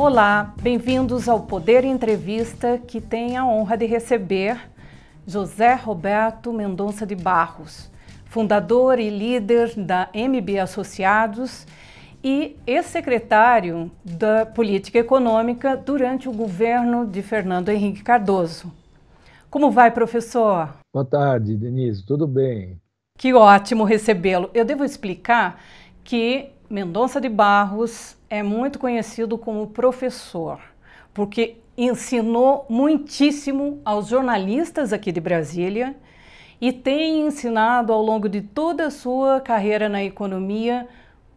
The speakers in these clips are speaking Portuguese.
Olá, bem-vindos ao Poder Entrevista, que tem a honra de receber José Roberto Mendonça de Barros, fundador e líder da MB Associados e ex-secretário da Política Econômica durante o governo de Fernando Henrique Cardoso. Como vai, professor? Boa tarde, Denise. Tudo bem? Que ótimo recebê-lo. Eu devo explicar que Mendonça de Barros é muito conhecido como professor, porque ensinou muitíssimo aos jornalistas aqui de Brasília e tem ensinado ao longo de toda a sua carreira na economia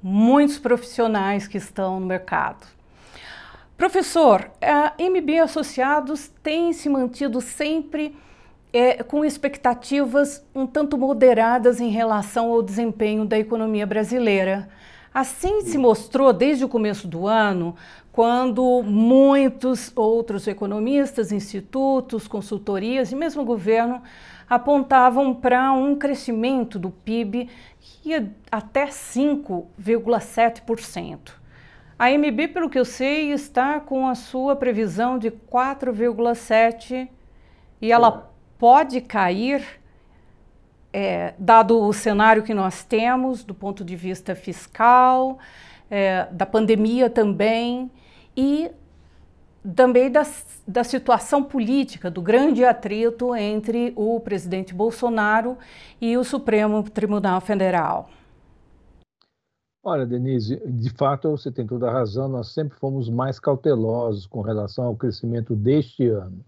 muitos profissionais que estão no mercado. Professor, a MB Associados tem se mantido sempre é, com expectativas um tanto moderadas em relação ao desempenho da economia brasileira. Assim se mostrou desde o começo do ano, quando muitos outros economistas, institutos, consultorias e mesmo governo apontavam para um crescimento do PIB que ia até 5,7%. A MB, pelo que eu sei, está com a sua previsão de 4,7% e ela pode cair é, dado o cenário que nós temos do ponto de vista fiscal, é, da pandemia também, e também da, da situação política, do grande atrito entre o presidente Bolsonaro e o Supremo Tribunal Federal. Olha, Denise, de fato você tem toda a razão, nós sempre fomos mais cautelosos com relação ao crescimento deste ano.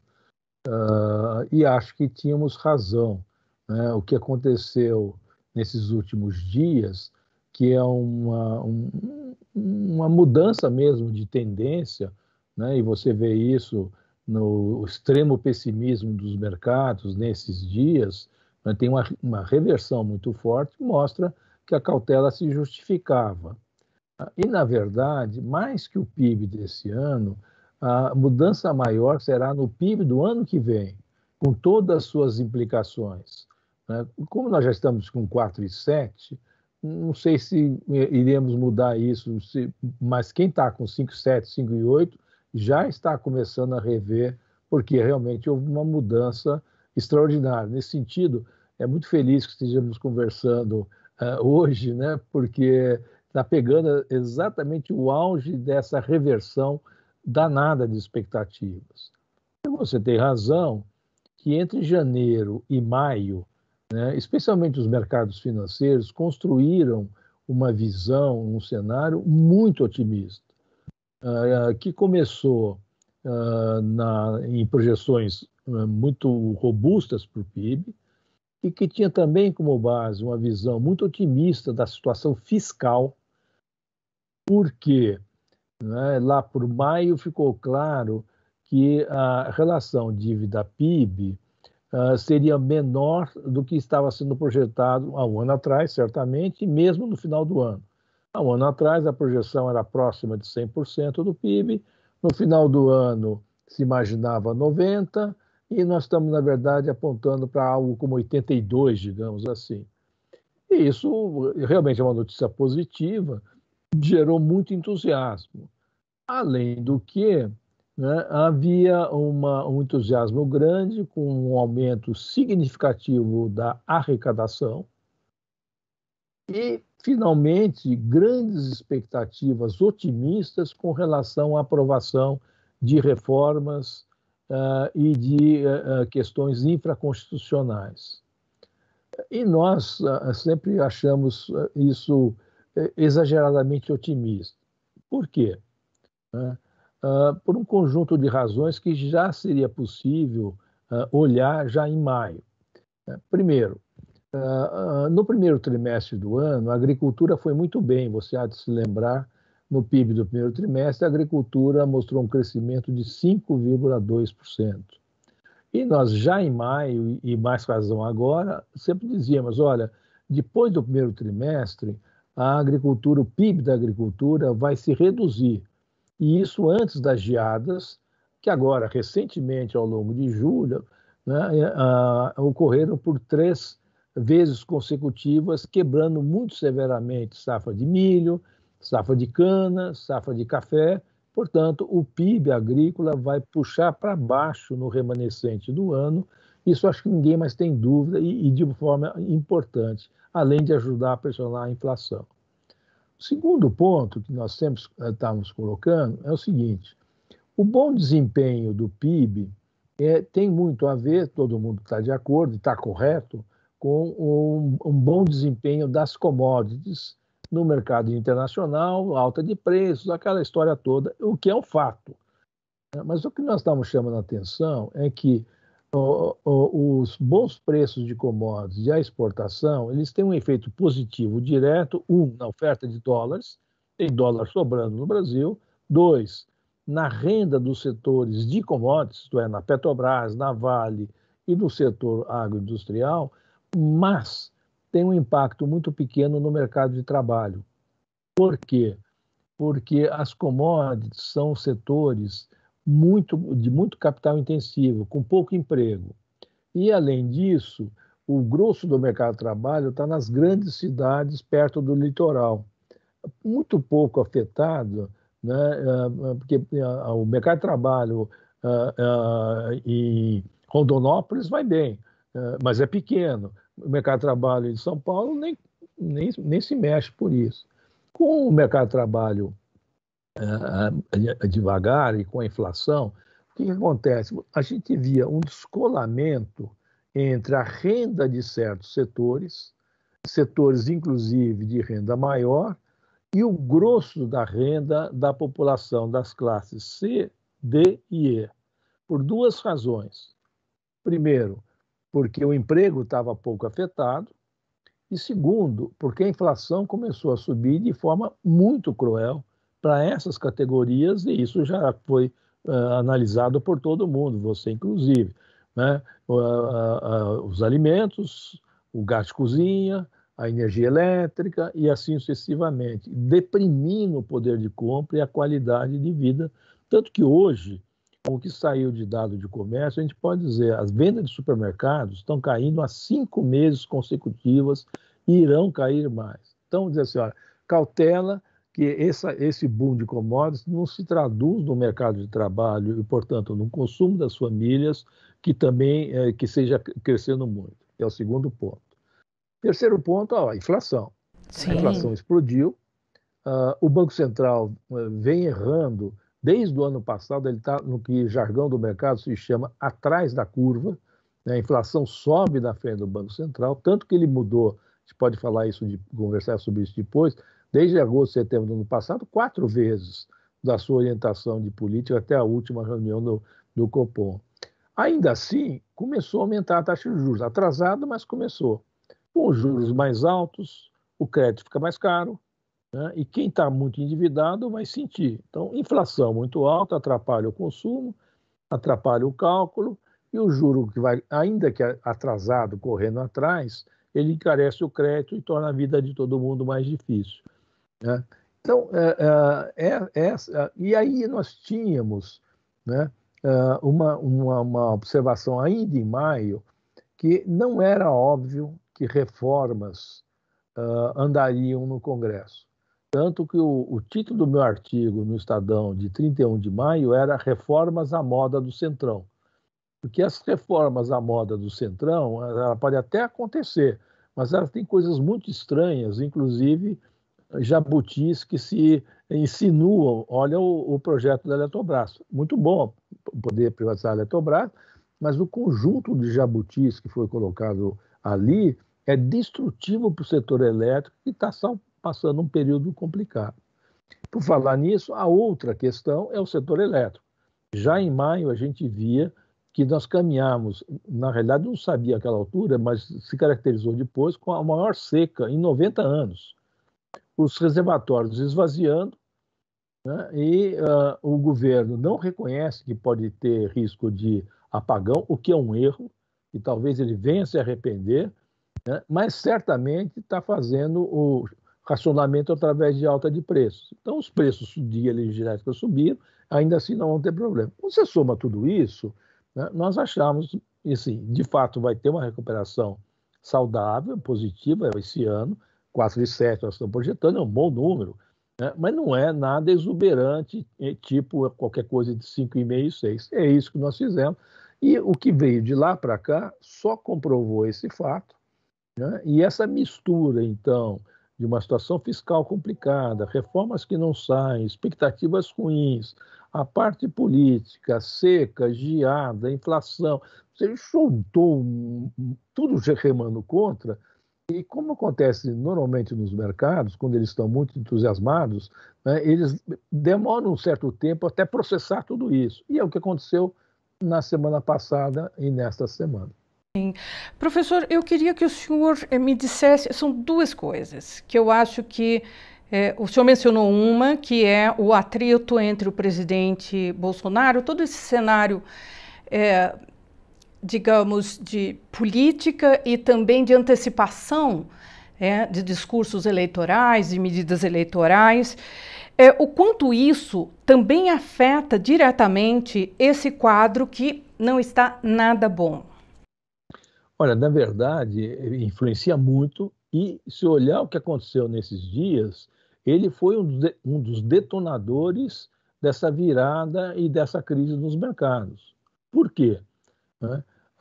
Uh, e acho que tínhamos razão né, o que aconteceu nesses últimos dias, que é uma, um, uma mudança mesmo de tendência, né, e você vê isso no extremo pessimismo dos mercados nesses dias, né, tem uma, uma reversão muito forte mostra que a cautela se justificava. E, na verdade, mais que o PIB desse ano, a mudança maior será no PIB do ano que vem, com todas as suas implicações. Né? Como nós já estamos com 4 e 7, não sei se iremos mudar isso, se, mas quem está com 5, 7, 5 e 8 já está começando a rever, porque realmente houve uma mudança extraordinária. Nesse sentido, é muito feliz que estejamos conversando uh, hoje, né? porque está pegando exatamente o auge dessa reversão danada de expectativas. Você tem razão que entre janeiro e maio né, especialmente os mercados financeiros, construíram uma visão, um cenário muito otimista, uh, que começou uh, na, em projeções uh, muito robustas para o PIB e que tinha também como base uma visão muito otimista da situação fiscal, porque né, lá por maio ficou claro que a relação dívida-PIB ah, seria menor do que estava sendo projetado há um ano atrás, certamente, e mesmo no final do ano. Há um ano atrás, a projeção era próxima de 100% do PIB, no final do ano se imaginava 90%, e nós estamos, na verdade, apontando para algo como 82%, digamos assim. E isso realmente é uma notícia positiva, gerou muito entusiasmo. Além do que, né, havia uma, um entusiasmo grande, com um aumento significativo da arrecadação e, finalmente, grandes expectativas otimistas com relação à aprovação de reformas uh, e de uh, questões infraconstitucionais. E nós uh, sempre achamos isso exageradamente otimista. Por quê? Né? Ah, por um conjunto de razões que já seria possível uh, olhar já em maio. Né? primeiro, ah, no primeiro trimestre do ano, a agricultura foi muito bem, você há de se lembrar, no PIB do primeiro trimestre, a agricultura mostrou um crescimento de 5,2%. E nós já em maio, e mais razão agora, sempre dizíamos: olha, depois do primeiro trimestre, a agricultura, o PIB da agricultura vai se reduzir, e isso antes das geadas, que agora, recentemente, ao longo de julho, né, é, ocorreram por três vezes consecutivas, quebrando muito severamente safra de milho, safra de cana, safra de café. Portanto, o PIB agrícola vai puxar para baixo no remanescente do ano. Isso acho que ninguém mais tem dúvida e, e de forma importante, além de ajudar a pressionar a inflação. O segundo ponto que nós sempre eh, estávamos colocando é o seguinte: o bom desempenho do PIB é, tem muito a ver, todo mundo está de acordo e está correto, com um, um, bom desempenho das commodities no mercado internacional, alta de preços, aquela história toda, o que é um fato. Mas o que nós estamos chamando a atenção é que os bons preços de commodities e a exportação, eles têm um efeito positivo direto, um, na oferta de dólares, tem dólar sobrando no Brasil, dois, na renda dos setores de commodities, isto é, na Petrobras, na Vale e no setor agroindustrial, mas tem um impacto muito pequeno no mercado de trabalho. Por quê? Porque as commodities são setores muito, de muito capital intensivo, com pouco emprego. E, além disso, o grosso do mercado de trabalho está nas grandes cidades, perto do litoral, muito pouco afetado, né, ah, porque ah, o mercado de trabalho ah, em Rondonópolis vai bem, mas é pequeno. O mercado de trabalho em São Paulo nem, nem, nem se mexe por isso. Com o mercado de trabalho devagar e com a inflação, o que, que acontece? A gente via um descolamento entre a renda de certos setores, setores inclusive de renda maior, e o grosso da renda da população das classes C, D e E, por duas razões. Primeiro, porque o emprego estava pouco afetado, e segundo, porque a inflação começou a subir de forma muito cruel para essas categorias, e isso já foi uh, analisado por todo mundo, você inclusive. Né? Uh, uh, os alimentos, o gás de cozinha, a energia elétrica e assim sucessivamente, deprimindo o poder de compra e a qualidade de vida. Tanto que hoje, com o que saiu de dado de comércio, a gente pode dizer as vendas de supermercados estão caindo há cinco meses consecutivas e irão cair mais. Então, dizer assim, olha, cautela, que essa, esse boom de commodities não se traduz no mercado de trabalho e, portanto, no consumo das famílias, que também é, que seja crescendo muito. É o segundo ponto. Terceiro ponto, ó, a inflação. Sim. A inflação explodiu. Uh, o Banco Central eh, vem errando desde o ano passado, ele está no que jargão do mercado se chama atrás da curva. Né? A inflação sobe na frente do Banco Central, tanto que ele mudou, a gente pode falar isso, de, conversar sobre isso depois, desde agosto, setembro do ano passado, quatro vezes da sua orientação de política até a última reunião do, do Copom. Ainda assim, começou a aumentar a taxa de juros, atrasado, mas começou. Com os juros mais altos, o crédito fica mais caro, né? e quem está muito endividado vai sentir. Então, inflação muito alta atrapalha o consumo, atrapalha o cálculo, e o juro que vai, ainda que atrasado, correndo atrás, ele encarece o crédito e torna a vida de todo mundo mais difícil. Né? Então, é é, é, é, é, e aí nós tínhamos né, é, uma, uma, uma, observação ainda em maio que não era óbvio que reformas uh, andariam no Congresso. Tanto que o, o, título do meu artigo no Estadão de 31 de maio era Reformas à Moda do Centrão. Porque as reformas à moda do Centrão, ela pode até acontecer, mas ela tem coisas muito estranhas, inclusive jabutis que se insinuam. Olha o, o projeto da Eletrobras. Muito bom poder privatizar a Eletrobras, mas o conjunto de jabutis que foi colocado ali é destrutivo para o setor elétrico e está passando um período complicado. Por falar nisso, a outra questão é o setor elétrico. Já em maio a gente via que nós caminhamos, na realidade não sabia aquela altura, mas se caracterizou depois com a maior seca em 90 anos os reservatórios esvaziando né? e uh, o governo não reconhece que pode ter risco de apagão, o que é um erro, e talvez ele venha se arrepender, né? mas certamente está fazendo o racionamento através de alta de preços. Então, os preços de elétrica subiram, ainda assim não vão ter problema. Quando você soma tudo isso, né? nós achamos, e sim de fato, vai ter uma recuperação saudável, positiva esse ano, 4 e 7 nós estamos projetando, é um bom número, né? mas não é nada exuberante, é, tipo é qualquer coisa de 5,5 e 6. É isso que nós fizemos. E o que veio de lá para cá só comprovou esse fato. Né? E essa mistura, então, de uma situação fiscal complicada, reformas que não saem, expectativas ruins, a parte política, seca, geada, inflação, você juntou um, tudo remando contra, e como acontece normalmente nos mercados, quando eles estão muito entusiasmados, né, eles demoram um certo tempo até processar tudo isso. E é o que aconteceu na semana passada e nesta semana. Sim. Professor, eu queria que o senhor eh, me dissesse, são duas coisas que eu acho que é, o senhor mencionou uma, que é o atrito entre o presidente Bolsonaro, todo esse cenário é, digamos, de política e também de antecipação é, de discursos eleitorais, de medidas eleitorais. É, o quanto isso também afeta diretamente esse quadro que não está nada bom? Olha, na verdade, influencia muito, e se olhar o que aconteceu nesses dias, ele foi um, de, um dos detonadores dessa virada e dessa crise nos mercados. Por quê?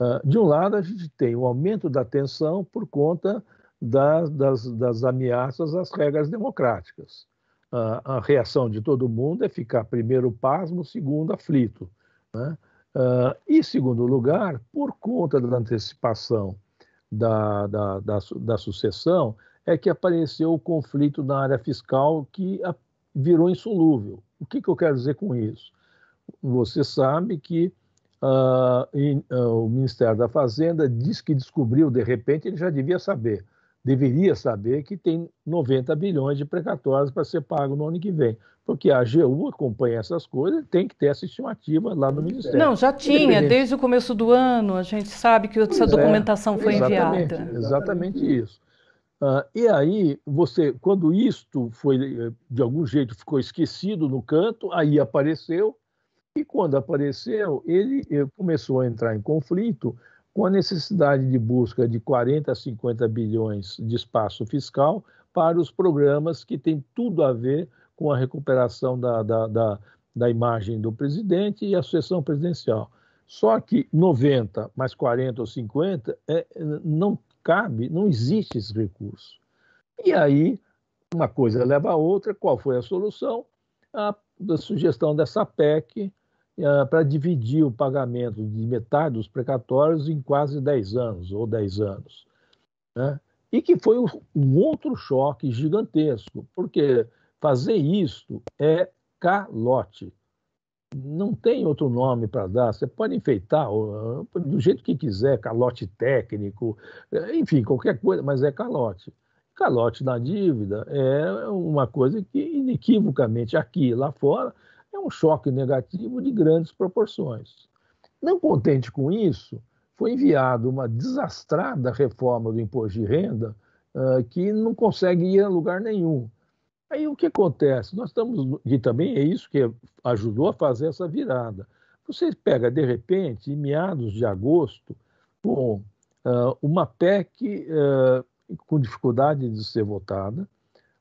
Ah, de um lado, a gente tem o aumento da tensão por conta das, das, das ameaças às regras democráticas. Ah, a reação de todo mundo é ficar, primeiro, pasmo, segundo, aflito. Né? Ah, e, segundo lugar, por conta da antecipação da, da, da, da sucessão, é que apareceu o conflito na área fiscal que virou insolúvel. O que, que eu quero dizer com isso? Você sabe que Uh, e, uh, o Ministério da Fazenda diz que descobriu, de repente, ele já devia saber, deveria saber que tem 90 bilhões de precatórios para ser pago no ano que vem, porque a AGU acompanha essas coisas, tem que ter essa estimativa lá no Ministério. Não, já tinha, desde o começo do ano, a gente sabe que essa é, documentação é, foi exatamente, enviada. Exatamente isso. Uh, e aí, você, quando isto foi, eh, de algum jeito, ficou esquecido no canto, aí apareceu, e quando apareceu, ele eh, começou a entrar em conflito com a necessidade de busca de 40 a 50 bilhões de espaço fiscal para os programas que têm tudo a ver com a recuperação da, da, da, da imagem do presidente e a sucessão presidencial. Só que 90 mais 40 ou 50 é, eh, não cabe, não existe esse recurso. E aí, uma coisa leva a outra, qual foi a solução? A, a sugestão dessa PEC, eh, para dividir o pagamento de metade dos precatórios em quase 10 anos ou 10 anos. Né? E que foi um outro choque gigantesco, porque fazer isto é calote. Não tem outro nome para dar. Você pode enfeitar eh, do jeito que quiser, calote técnico, eh, enfim, qualquer coisa, mas é calote. Calote na dívida é uma coisa que, inequivocamente, aqui e lá fora, um choque negativo de grandes proporções. Não contente com isso, foi enviada uma desastrada reforma do imposto de renda uh, que não consegue ir a lugar nenhum. Aí o que acontece? Nós estamos e também é isso que ajudou a fazer essa virada. Você pega de repente, em meados de agosto, com uh, ah, uma PEC uh, ah, com dificuldade de ser votada,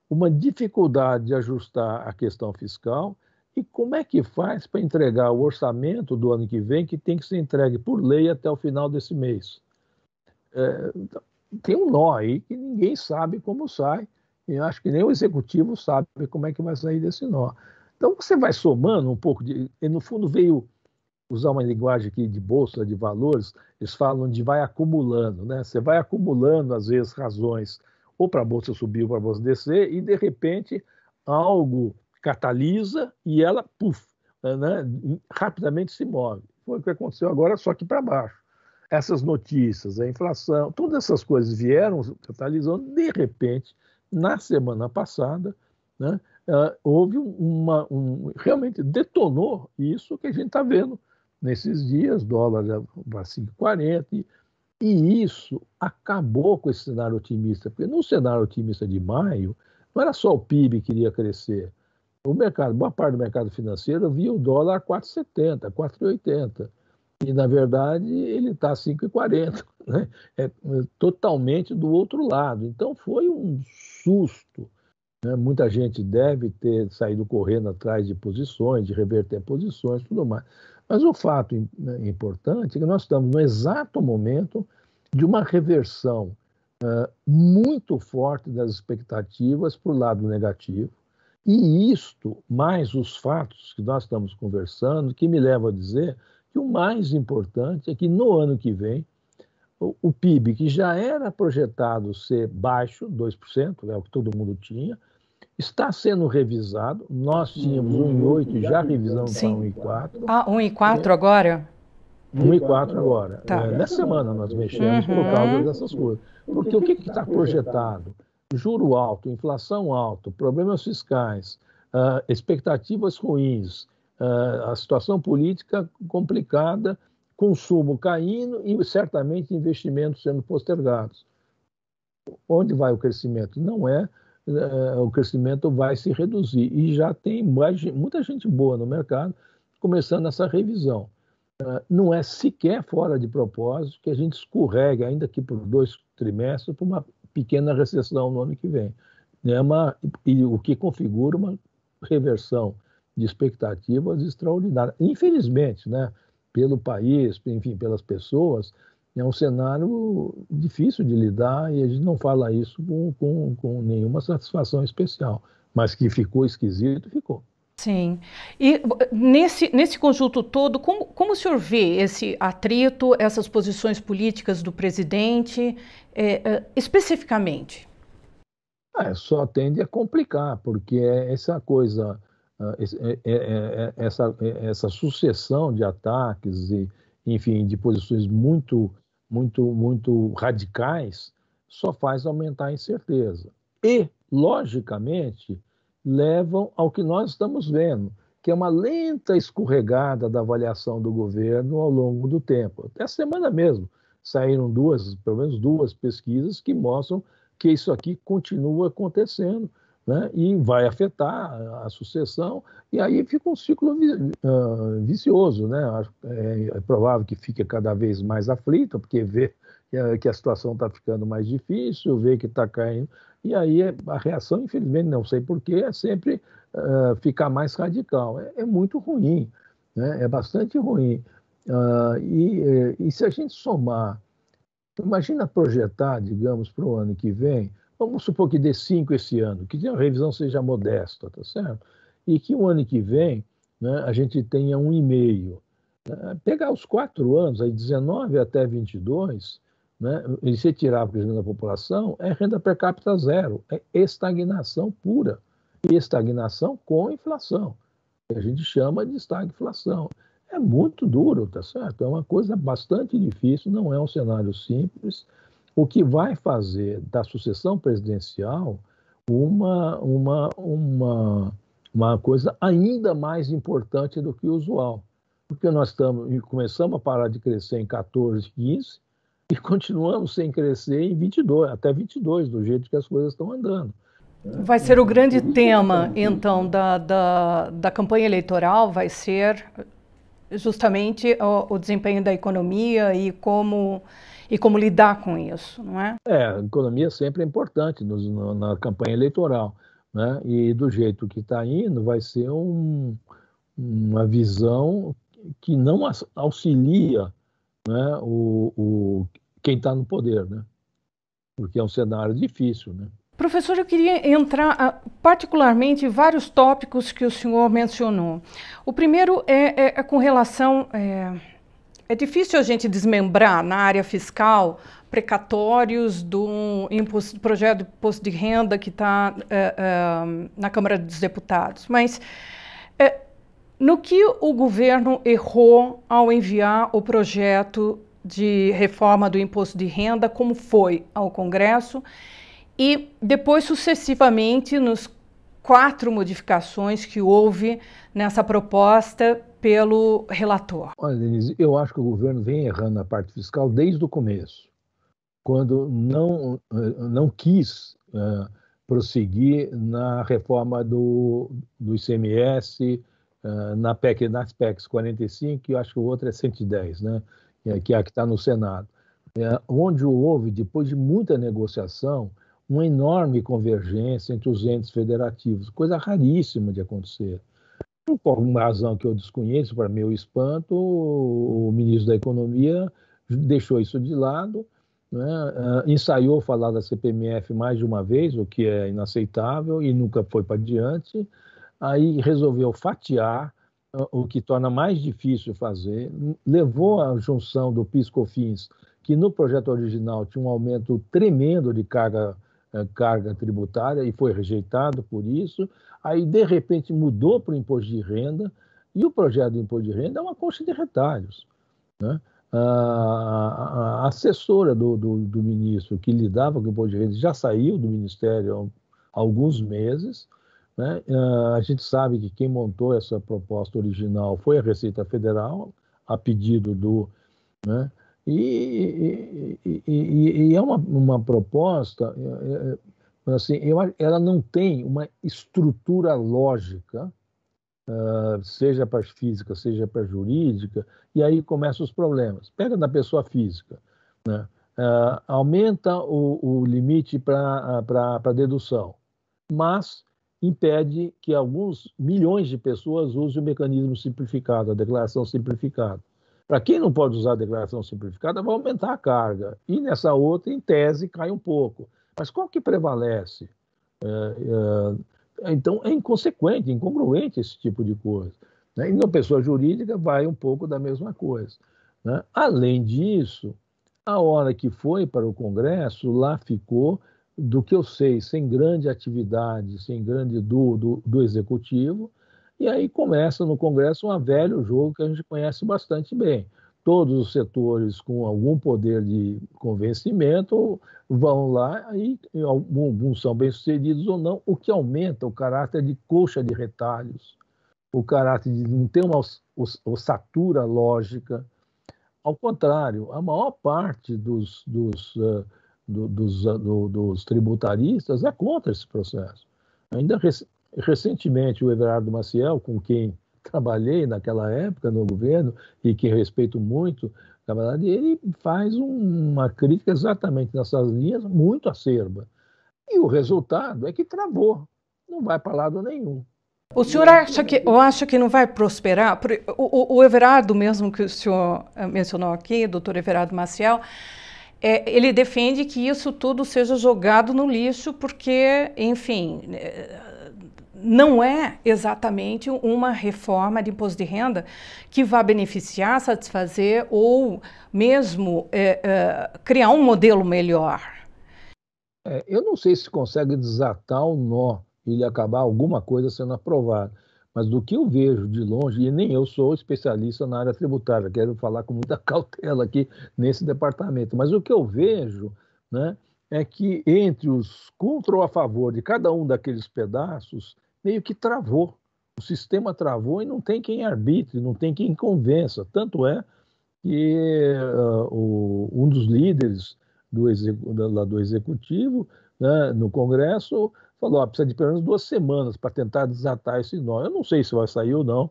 uma dificuldade de ajustar a questão fiscal e como é que faz para entregar o orçamento do ano que vem, que tem que ser entregue por lei até o final desse mês? É, então, tem um nó aí que ninguém sabe como sai, e acho que nem o executivo sabe como é que vai sair desse nó. Então você vai somando um pouco de. no fundo veio usar uma linguagem aqui de bolsa de valores, eles falam de vai acumulando, né? Você vai acumulando, às vezes, razões, ou para a bolsa subir ou para a bolsa descer, e de repente algo catalisa e ela, puf, né, rapidamente se move. Foi o que aconteceu agora, só que para baixo. Essas notícias, a inflação, todas essas coisas vieram catalisando, de repente, na semana passada, né, ah, houve uma. Um, realmente detonou isso que a gente está vendo nesses dias, dólar para 5,40, e, e isso acabou com esse cenário otimista, porque no cenário otimista de maio, não era só o PIB que iria crescer, o mercado, boa parte do mercado financeiro via o dólar a 4,70, 4,80. E, na verdade, ele está a 5,40. Né? É, é totalmente do outro lado. Então, foi um susto. Né? Muita gente deve ter saído correndo atrás de posições, de reverter posições tudo mais. Mas o fato né, importante é que nós estamos no exato momento de uma reversão uh, muito forte das expectativas para o lado negativo e isto, mais os fatos que nós estamos conversando, que me leva a dizer que o mais importante é que no ano que vem, o, o PIB, que já era projetado ser baixo, 2%, é o que todo mundo tinha, está sendo revisado. Nós tínhamos 1,8 e uhum. já revisamos para 1,4. Ah, 1,4 agora? 1,4 agora. Tá. É, nessa semana nós mexemos uhum. por causa dessas coisas. Porque o que está projetado? juro alto, inflação alta, problemas fiscais, uh, expectativas ruins, uh, a situação política complicada, consumo caindo e certamente investimentos sendo postergados. Onde vai o crescimento? Não é uh, o crescimento vai se reduzir e já tem mais, muita gente boa no mercado começando essa revisão. não é sequer fora de propósito que a gente escorregue, ainda que por dois trimestres, para uma pequena recessão no ano que vem. É uma, e o que configura uma reversão de expectativas extraordinária. Infelizmente, né, pelo país, enfim, pelas pessoas, é um cenário difícil de lidar e a gente não fala isso com, com, com nenhuma satisfação especial. Mas que ficou esquisito, ficou. Sim. E nesse, nesse conjunto todo, como, como o senhor vê esse atrito, essas posições políticas do presidente, é, é especificamente? É, só tende a complicar, porque é essa coisa, ah, é, é, essa, essa sucessão de ataques e, enfim, de posições muito, muito, muito radicais, só faz aumentar a incerteza. E, logicamente, levam ao que nós estamos vendo, que é uma lenta escorregada da avaliação do governo ao longo do tempo. Até a semana mesmo saíram duas, pelo menos duas pesquisas que mostram que isso aqui continua acontecendo. Né, e vai afetar a sucessão, e aí fica um ciclo ah, vicioso. Né? É, é provável que fique cada vez mais aflito, porque vê eh, que a situação está ficando mais difícil, vê que está caindo, e aí a reação, infelizmente, não sei porquê, é sempre uh, ficar mais radical. É, é muito ruim, né? é bastante ruim. Uh, e, eh, e, se a gente somar, imagina projetar, digamos, para o ano que vem, vamos supor que dê 5 esse ano, que a revisão seja modesta, tá certo? E que o ano que vem né, a gente tenha um e meio. Né? Pegar os quatro anos, aí 19 até 22, né, e se tirar o crescimento da população, é renda per capita zero, é estagnação pura. E estagnação com inflação. A gente chama de estagflação. É muito duro, tá certo? É uma coisa bastante difícil, não é um cenário simples. O que vai fazer da sucessão presidencial uma, uma, uma, uma coisa ainda mais importante do que o usual. Porque nós estamos, começamos a parar de crescer em 14, 15, e continuamos sem crescer em 22, até 22, do jeito que as coisas estão andando. Vai ser o grande tema, então, da, da, da campanha eleitoral, vai ser justamente o, o, desempenho da economia e como, e como lidar com isso, não é? É, a economia sempre é importante nos, no, na campanha eleitoral, né? E do jeito que está indo, vai ser um, uma visão que não auxilia né, o, o, quem está no poder, né? Porque é um cenário difícil, né? Professor, eu queria entrar particularmente em vários tópicos que o senhor mencionou. O primeiro é, é, é com relação. É, é, difícil a gente desmembrar na área fiscal precatórios do imposto, projeto de imposto de renda que está é, é, na Câmara dos Deputados, mas. É, no que o governo errou ao enviar o projeto de reforma do imposto de renda, como foi ao Congresso, e depois sucessivamente nos quatro modificações que houve nessa proposta pelo relator. Olha, Denise, eu acho que o governo vem errando na parte fiscal desde o começo, quando não, eh, não quis uh, prosseguir na reforma do, do ICMS, uh, eh, na PEC, nas PECs 45 e eu acho que o outro é 110, né? é, que é a que está no Senado, é, onde houve, depois de muita negociação, uma enorme convergência entre os entes federativos, coisa raríssima de acontecer. Por uma razão que eu desconheço, para meu espanto, o ministro da Economia deixou isso de lado, né? É, ensaiou falar da CPMF mais de uma vez, o que é inaceitável e nunca foi para diante. Aí resolveu fatiar o que torna mais difícil fazer, levou à junção do piscofins, que no projeto original tinha um aumento tremendo de carga eh, carga tributária e foi rejeitado por isso. Aí de repente mudou para o imposto de renda e o projeto do imposto de renda é uma coxa de retalhos, né? a, assessora do, do, do, ministro que lidava com o imposto de renda já saiu do ministério há alguns meses né? Ah, a gente sabe que quem montou essa proposta original foi a Receita Federal, a pedido do. Né? E, e, e, e, é uma, uma proposta, é, é, é, assim, ela não tem uma estrutura lógica, ah, seja para física, seja para jurídica, e aí começam os problemas. Pega na pessoa física, né? Ah, aumenta o, o limite para dedução, mas impede que alguns milhões de pessoas usem o mecanismo simplificado, a declaração simplificada. Para quem não pode usar a declaração simplificada, vai aumentar a carga. E nessa outra, em tese, cai um pouco. Mas qual que prevalece? É, é, então, é inconsequente, incongruente esse tipo de coisa. Né? E na pessoa jurídica, vai um pouco da mesma coisa. Né? Além disso, a hora que foi para o Congresso, lá ficou do que eu sei, sem grande atividade, sem grande do, do, do executivo, e aí começa no Congresso um velho jogo que a gente conhece bastante bem. Todos os setores com algum poder de convencimento vão lá e alguns são bem-sucedidos ou não, o que aumenta o caráter de coxa de retalhos, o caráter de não ter uma ossatura lógica. Ao contrário, a maior parte dos, dos uh, do, dos, do, dos, tributaristas é contra esse processo. Ainda rec, recentemente, o Everardo Maciel, com quem trabalhei naquela época no governo e que respeito muito, ele faz uma crítica exatamente nessas linhas, muito acerba. E o resultado é que travou, não vai para lado nenhum. O senhor acha que, ou acha que não vai prosperar? O, o, o Everardo mesmo que o senhor eh, mencionou aqui, doutor Everardo Maciel, é, ele defende que isso tudo seja jogado no lixo, porque, enfim, né, não é exatamente uma reforma de imposto de renda que vá beneficiar, satisfazer ou mesmo é, é, criar um modelo melhor. É, eu não sei se consegue desatar o um nó e ele acabar alguma coisa sendo aprovada. Mas do que eu vejo de longe, e nem eu sou especialista na área tributária, quero falar com muita cautela aqui nesse departamento, mas o que eu vejo né, é que entre os contra ou a favor de cada um daqueles pedaços, meio que travou. O sistema travou e não tem quem arbitre, não tem quem convença. Tanto é que uh, o, um dos líderes do, execu do Executivo né, no Congresso falou: precisa de pelo menos duas semanas para tentar desatar esse nó. Eu não sei se vai sair ou não,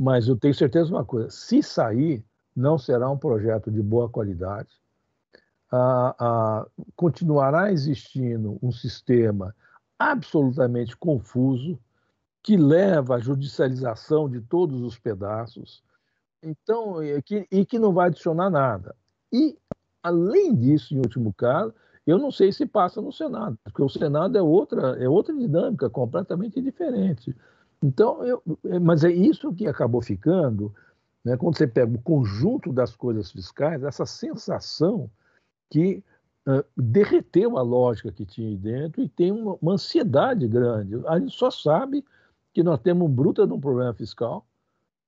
mas eu tenho certeza de uma coisa: se sair, não será um projeto de boa qualidade. Ah, ah, continuará existindo um sistema absolutamente confuso que leva à judicialização de todos os pedaços, então e é, que, e que não vai adicionar nada. E além disso, em último caso, eu não sei se passa no Senado, porque o Senado é outra, é outra dinâmica completamente diferente. Então, eu, é, mas é isso que acabou ficando, né, quando você pega o conjunto das coisas fiscais, essa sensação que uh, derreteu a lógica que tinha aí dentro e tem uma, uma ansiedade grande. A gente só sabe que nós temos um bruta de um problema fiscal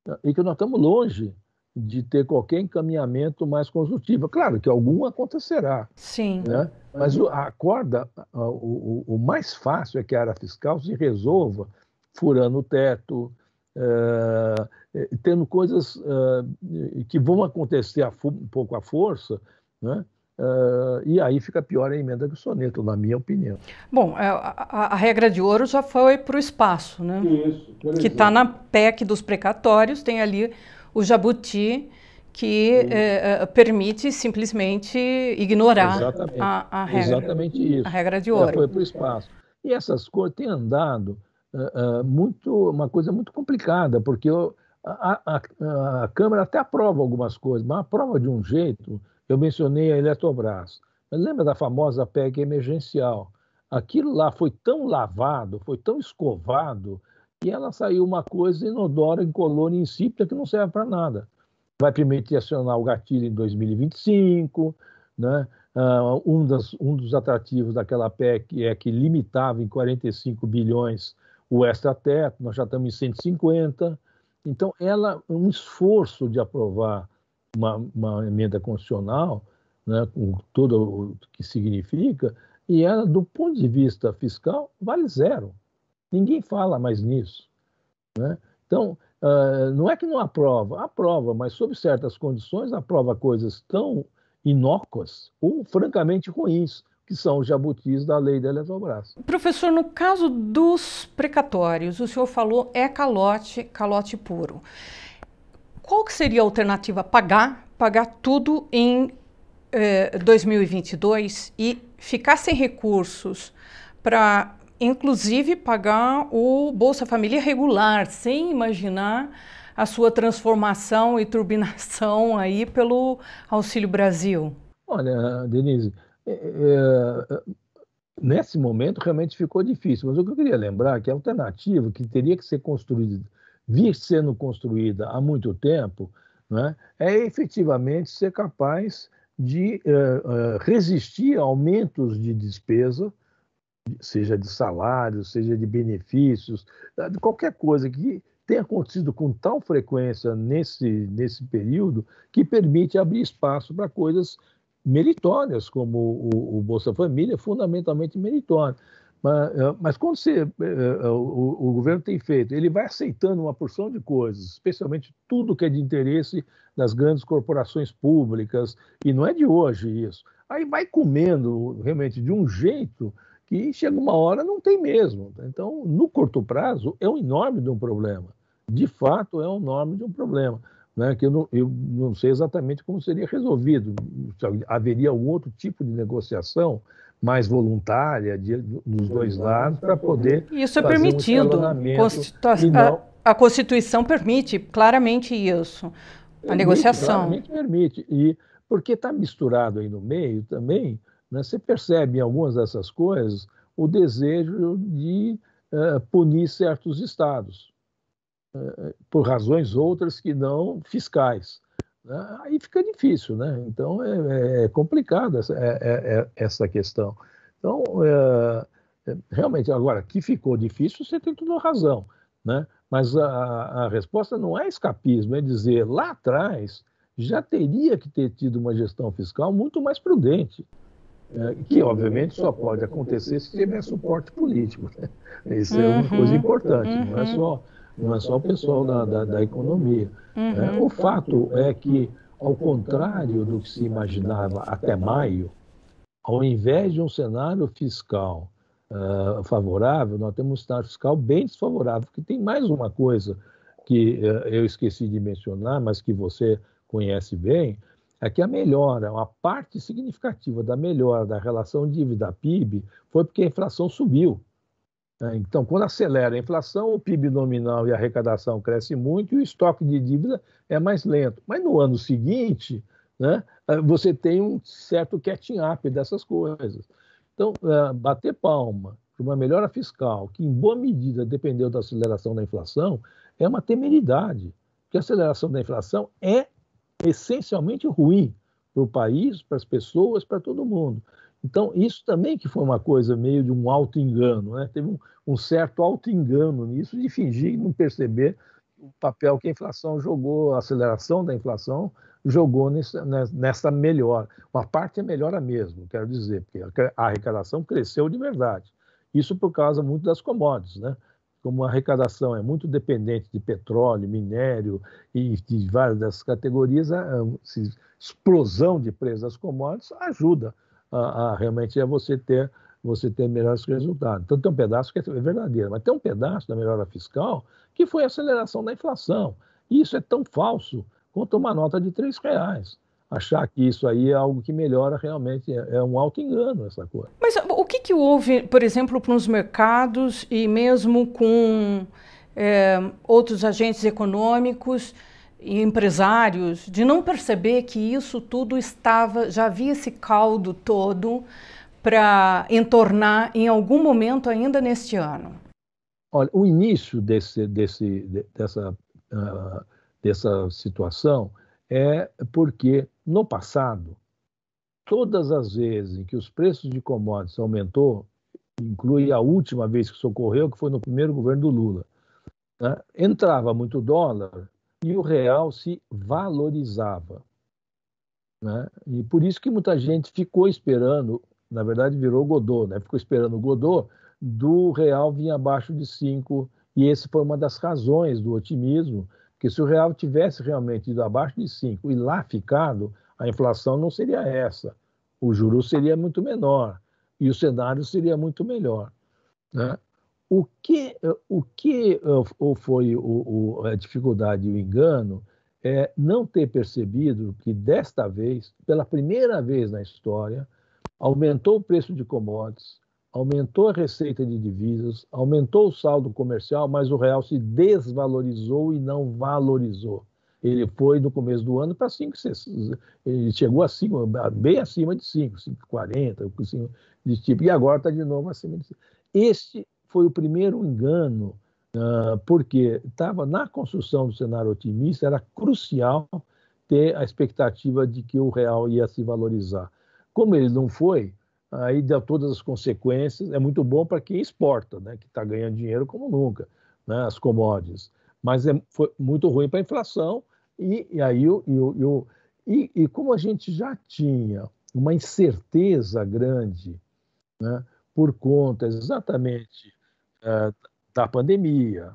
tá? e que nós estamos longe de ter qualquer encaminhamento mais construtivo. Claro que algum acontecerá. Sim. Né? Mas a corda, o, o, mais fácil é que a área fiscal se resolva furando o teto, é, tendo coisas é, que vão acontecer a, um pouco à força, né? Uh, e aí fica pior a emenda do soneto, na minha opinião. Bom, é, a, a, a regra de ouro já foi para o espaço, né? Isso. Que está na PEC dos precatórios, tem ali o jabuti que eh, eh, permite simplesmente ignorar a, a, regra, Exatamente isso. a regra de é, ouro. foi para o espaço. E essas coisas têm andado uh, uh, muito, uma coisa muito complicada, porque eu, a, a, a, Câmara até aprova algumas coisas, mas aprova de um jeito. Eu mencionei a Eletrobras. lembra da famosa PEG emergencial? Aquilo lá foi tão lavado, foi tão escovado, e ela saiu uma coisa inodora, incolor, insípida, que não serve para nada. Vai permitir acionar o gatilho em 2025, né? Uh, um, das, um dos atrativos daquela PEC é que limitava em 45 bilhões o extrateto, nós já estamos em 150. Então, ela um esforço de aprovar uma, uma emenda constitucional, né, com tudo o que significa, e ela, do ponto de vista fiscal, vale zero. Ninguém fala mais nisso. Né? Então, uh, não é que não aprova, aprova, mas sob certas condições aprova coisas tão inócuas ou francamente ruins, que são os jabutis da lei da Eletrobras. Professor, no caso dos precatórios, o senhor falou é calote, calote puro. Qual que seria a alternativa? Pagar, pagar tudo em eh, 2022 e ficar sem recursos para inclusive pagar o Bolsa Família regular, sem imaginar a sua transformação e turbinação aí pelo Auxílio Brasil? Olha, Denise, é, é, nesse momento realmente ficou difícil, mas o que eu queria lembrar é que a alternativa que teria que ser construída, vir sendo construída há muito tempo, né, é efetivamente ser capaz de é, é resistir a aumentos de despesa seja de salários, seja de benefícios, ah, de qualquer coisa que tenha acontecido com tal frequência nesse, nesse período que permite abrir espaço para coisas meritórias, como o, o, Bolsa Família, fundamentalmente meritório. Mas, ah, mas quando você, eh, eh, o, o, governo tem feito, ele vai aceitando uma porção de coisas, especialmente tudo que é de interesse das grandes corporações públicas, e não é de hoje isso. Aí vai comendo realmente de um jeito que chega uma hora não tem mesmo. Então, no curto prazo, é um enorme de um problema. De fato, é um enorme de um problema. Né, que eu não, eu não, sei exatamente como seria resolvido. Haveria algum outro tipo de negociação mais voluntária de, dos dois lados para é poder. Isso é permitido. Um Constitu... não... a, a, Constituição permite claramente isso. A permite, negociação. Claramente permite. E porque está misturado aí no meio também né? Você percebe em algumas dessas coisas o desejo de uh, punir certos estados, uh, por razões outras que não fiscais. Né? aí fica difícil, né? Então é, é, é complicada essa, é, é, é, essa questão. Então, realmente, agora, que ficou difícil, você tem toda a razão, né? Mas a, a resposta não é escapismo, é dizer lá atrás já teria que ter tido uma gestão fiscal muito mais prudente. É, que obviamente só pode acontecer se tiver suporte político. Né? Isso uhum, é uma coisa uhum. importante, uhum. não, é uhum. só, não é só o pessoal da, da, da economia. Né? Uhum. O fato é que, ao contrário do que se imaginava até maio, ao invés de um cenário fiscal uh, favorável, nós temos um cenário fiscal bem desfavorável, porque tem mais uma coisa que uh, eu esqueci de mencionar, mas que você conhece bem, é que a melhora, uma parte significativa da melhora da relação dívida-PIB foi porque a inflação subiu. Né? Então, quando acelera a inflação, o PIB nominal e a arrecadação cresce muito e o estoque de dívida é mais lento. Mas no ano seguinte, né, eh, você tem um certo catch up dessas coisas. Então, eh, bater palma para uma melhora fiscal, que em boa medida dependeu da aceleração da inflação, é uma temeridade, porque a aceleração da inflação é essencialmente ruim para o país, para as pessoas, para todo mundo. Então, isso também que foi uma coisa meio de um auto-engano, né? teve um, um certo auto-engano nisso de fingir não perceber o papel que a inflação jogou, a aceleração da inflação jogou nessa, né, nessa melhora. Uma parte é melhora mesmo, quero dizer, porque a arrecadação cresceu de verdade. Isso por causa muito das commodities, né? como a arrecadação é muito dependente de petróleo, minério e de várias dessas categorias, a, explosão de preços das commodities ajuda a, a, realmente a você ter você ter melhores resultados. Então tem um pedaço que é, é verdadeiro, mas tem um pedaço da melhora fiscal que foi a aceleração da inflação. E isso é tão falso quanto uma nota de três reais achar que isso aí é algo que melhora realmente é, é um alto engano essa coisa. Mas ah, o que, que houve, por exemplo, para os mercados e mesmo com é, outros agentes econômicos e empresários de não perceber que isso tudo estava, já havia esse caldo todo para entornar em algum momento ainda neste ano? Olha, o início desse, desse, dessa, uh, dessa situação é porque no passado todas as vezes em que os preços de commodities aumentou, inclui a última vez que isso ocorreu, que foi no primeiro governo do Lula, né? entrava muito dólar e o real se valorizava. Né? E por isso que muita gente ficou esperando, na verdade virou Godot, né? ficou esperando o Godot do real vir abaixo de 5, e essa foi uma das razões do otimismo porque se o real tivesse realmente ido abaixo de 5 e lá ficado, a inflação não seria essa. O juro seria muito menor e o cenário seria muito melhor. Né? O que, o que eh, ou foi o, o, a dificuldade e o engano é não ter percebido que desta vez, pela primeira vez na história, aumentou o preço de commodities, aumentou a receita de divisas, aumentou o saldo comercial, mas o real se desvalorizou e não valorizou. Ele foi no começo do ano para 5, ele chegou acima, bem acima de 5, 5,40, assim, de tipo, e agora está de novo acima de 5. Este foi o primeiro engano, ah, porque estava na construção do cenário otimista, era crucial ter a expectativa de que o real ia se valorizar. Como ele não foi, aí dá todas as consequências. É muito bom para quem exporta, né? que está ganhando dinheiro como nunca, né? as commodities. Mas é, foi muito ruim para a inflação. E, e aí eu, eu, eu e, e, como a gente já tinha uma incerteza grande né? por conta exatamente eh, da pandemia,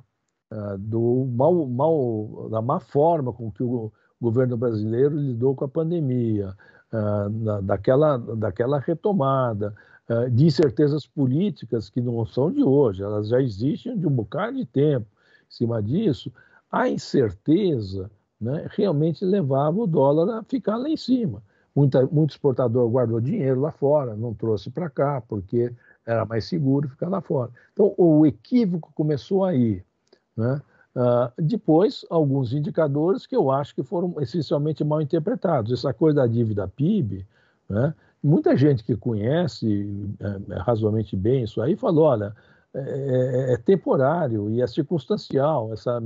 eh, do mal, mal, da má forma com que o governo brasileiro lidou com a pandemia, ah, daquela, daquela retomada, ah, de incertezas políticas que não são de hoje, elas já existem de um bocado de tempo. Em cima disso, a incerteza né, realmente levava o dólar a ficar lá em cima. Muita, muito exportador guardou dinheiro lá fora, não trouxe para cá, porque era mais seguro ficar lá fora. Então, o equívoco começou aí. Né? Uh, depois, alguns indicadores que eu acho que foram essencialmente mal interpretados. Essa coisa da dívida PIB, né? muita gente que conhece é, é, razoavelmente bem isso aí falou: olha, é, é, é temporário e é circunstancial, essa,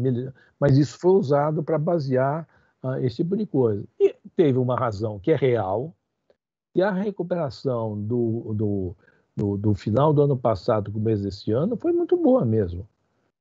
mas isso foi usado para basear uh, esse tipo de coisa. E teve uma razão que é real, que a recuperação do, do, do, do final do ano passado, começo desse ano, foi muito boa mesmo.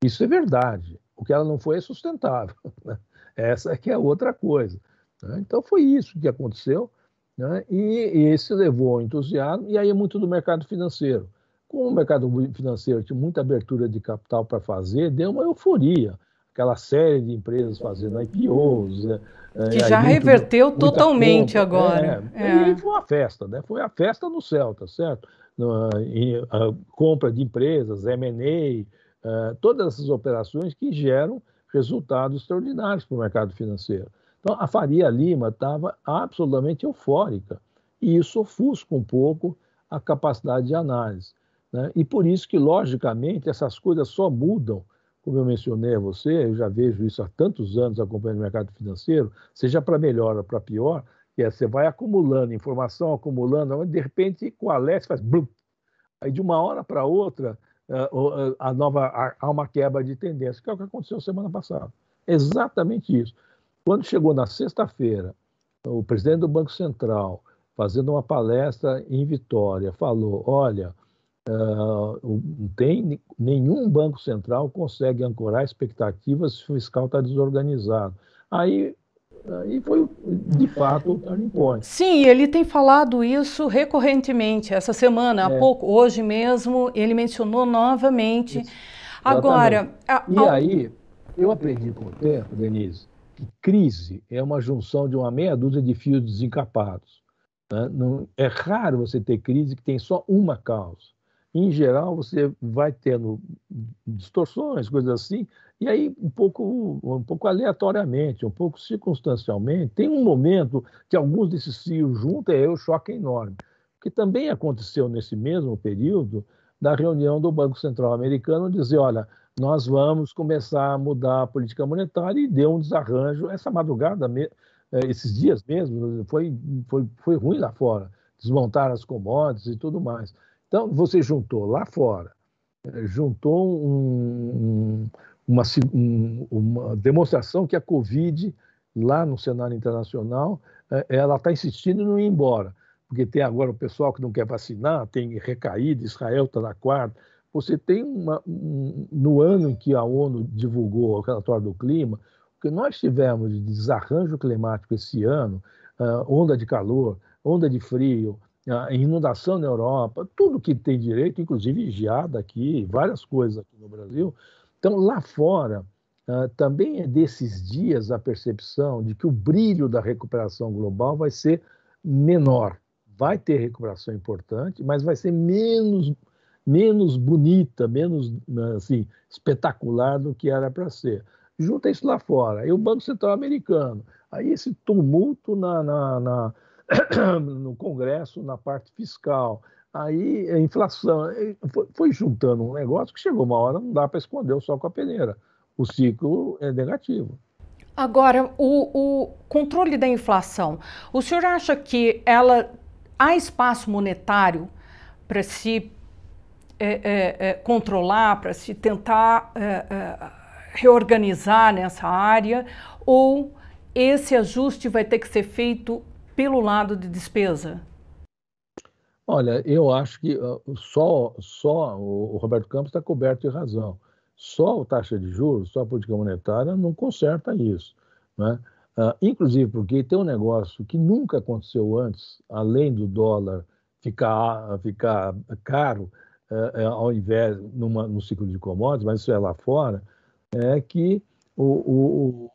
Isso é verdade. O que ela não foi é sustentável. Né? Essa é que é outra coisa. Né? Então foi isso que aconteceu, né? e, e levou ao entusiasmo, e aí é muito do mercado financeiro. Como o mercado financeiro tinha muita abertura de capital para fazer, deu uma euforia. Aquela série de empresas fazendo IPOs. Né? É, que já muito, reverteu totalmente agora. É, é. E foi uma festa, né? Foi a festa no Celta, certo? Na, em, compra de empresas, M&A, eh, todas essas operações que geram resultados extraordinários para o mercado financeiro. Então, a Faria Lima estava absolutamente eufórica e isso ofusca um pouco a capacidade de análise. Né? E por isso que, logicamente, essas coisas só mudam, como eu mencionei a você, eu já vejo isso há tantos anos acompanhando o mercado financeiro, seja para melhor ou para pior, que é, você vai acumulando informação, acumulando, de repente, coalesce faz... Blum. Aí, de uma hora para outra, eh, eh, a nova há uma quebra de tendência, que é o que aconteceu semana passada. Exatamente isso. Quando chegou na sexta-feira, o presidente do Banco Central, fazendo uma palestra em Vitória, falou: olha, eh, não tem nenhum banco central consegue ancorar expectativas se o fiscal está desorganizado. Aí e foi, de fato, o turning point. Sim, ele tem falado isso recorrentemente. Essa semana, é. há pouco, hoje mesmo, ele mencionou novamente. Isso. Agora. A, E aí, eu aprendi com o tempo, Denise, que crise é uma junção de uma meia dúzia de fios desencapados. Né? Não, é raro você ter crise que tem só uma causa em geral, você vai tendo distorções, coisas assim, e aí um pouco, um pouco aleatoriamente, um pouco circunstancialmente, tem um momento que alguns desses fios juntam é e aí o choque é enorme. O que também aconteceu nesse mesmo período da reunião do Banco Central americano dizer, olha, nós vamos começar a mudar a política monetária e deu um desarranjo essa madrugada, eh, esses dias mesmo, foi, foi, foi ruim lá fora, desmontar as commodities e tudo mais. Então, você juntou lá fora, eh, juntou um, uma, um, uma demonstração que a Covid, lá no cenário internacional, eh, ela está insistindo em não ir embora, porque tem agora o pessoal que não quer vacinar, tem recaído, Israel está na quarta. Você tem uma. Um, no ano em que a ONU divulgou o relatório do clima, o que nós tivemos de desarranjo climático esse ano, uh, onda de calor, onda de frio, inundação na Europa, tudo que tem direito, inclusive geada aqui, várias coisas aqui no Brasil. Então, lá fora, ah, também é desses dias a percepção de que o brilho da recuperação global vai ser menor. Vai ter recuperação importante, mas vai ser menos menos bonita, menos assim, espetacular do que era para ser. Junta isso lá fora. E o Banco Central Americano. Aí esse tumulto na, na, na no Congresso na parte fiscal. Aí a inflação eh, foi, juntando um negócio que chegou uma hora não dá para esconder o sol com a peneira. O ciclo é negativo. Agora, o, o controle da inflação. O senhor acha que ela há espaço monetário para se é, é, é, controlar, para se tentar eh, eh, reorganizar nessa área, ou esse ajuste vai ter que ser feito pelo lado de despesa? Olha, eu acho que ah, só, só o Roberto Campos está coberto de razão. Só a taxa de juros, só a política monetária não conserta isso. Né? Ah, inclusive porque tem um negócio que nunca aconteceu antes, além do dólar ficar, ficar caro, eh, eh, ao invés numa, no ciclo de commodities, mas isso é lá fora, é que o, o,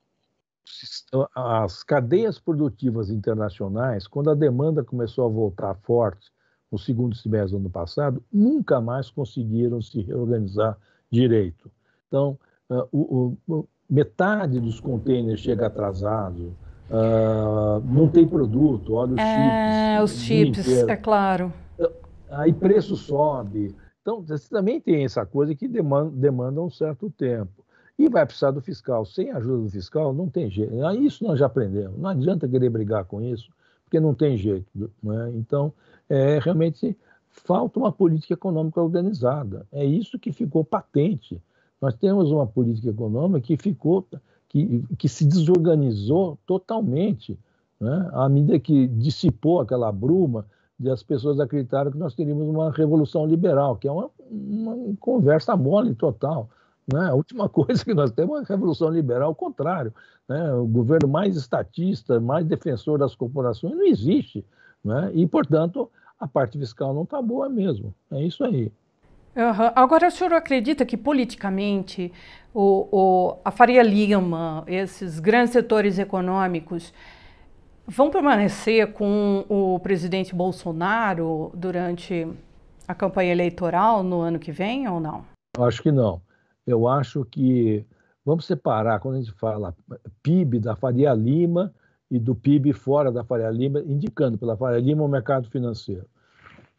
então, as cadeias produtivas internacionais, quando a demanda começou a voltar forte no segundo semestre do ano passado, nunca mais conseguiram se reorganizar direito. Então, uh, o, o, metade dos contêineres chega atrasado, uh, não tem produto, olha os é, chips. Os chips, é claro. Ah, aí preço sobe. Então, você também tem essa coisa que demanda, demanda um certo tempo. E vai precisar do fiscal. Sem a ajuda do fiscal, não tem jeito. Ah, isso nós já aprendemos. Não adianta querer brigar com isso, porque não tem jeito. Né? Então, é, realmente falta uma política econômica organizada. É isso que ficou patente. Nós temos uma política econômica que ficou, que, que se desorganizou totalmente, né? à medida que dissipou aquela bruma de as pessoas acreditaram que nós teríamos uma revolução liberal, que é uma, uma conversa mole total. Né? A última coisa que nós temos é a Revolução Liberal, ao contrário. Né? O governo mais estatista, mais defensor das corporações não existe. Né? E, portanto, a parte fiscal não está boa mesmo. É isso aí. Uhum. Agora, o senhor acredita que politicamente o, o, a Faria Lima, esses grandes setores econômicos, vão permanecer com o presidente Bolsonaro durante a campanha eleitoral no ano que vem ou não? Acho que não eu acho que vamos separar, quando a gente fala PIB da Faria Lima e do PIB fora da Faria Lima, indicando pela Faria Lima o mercado financeiro.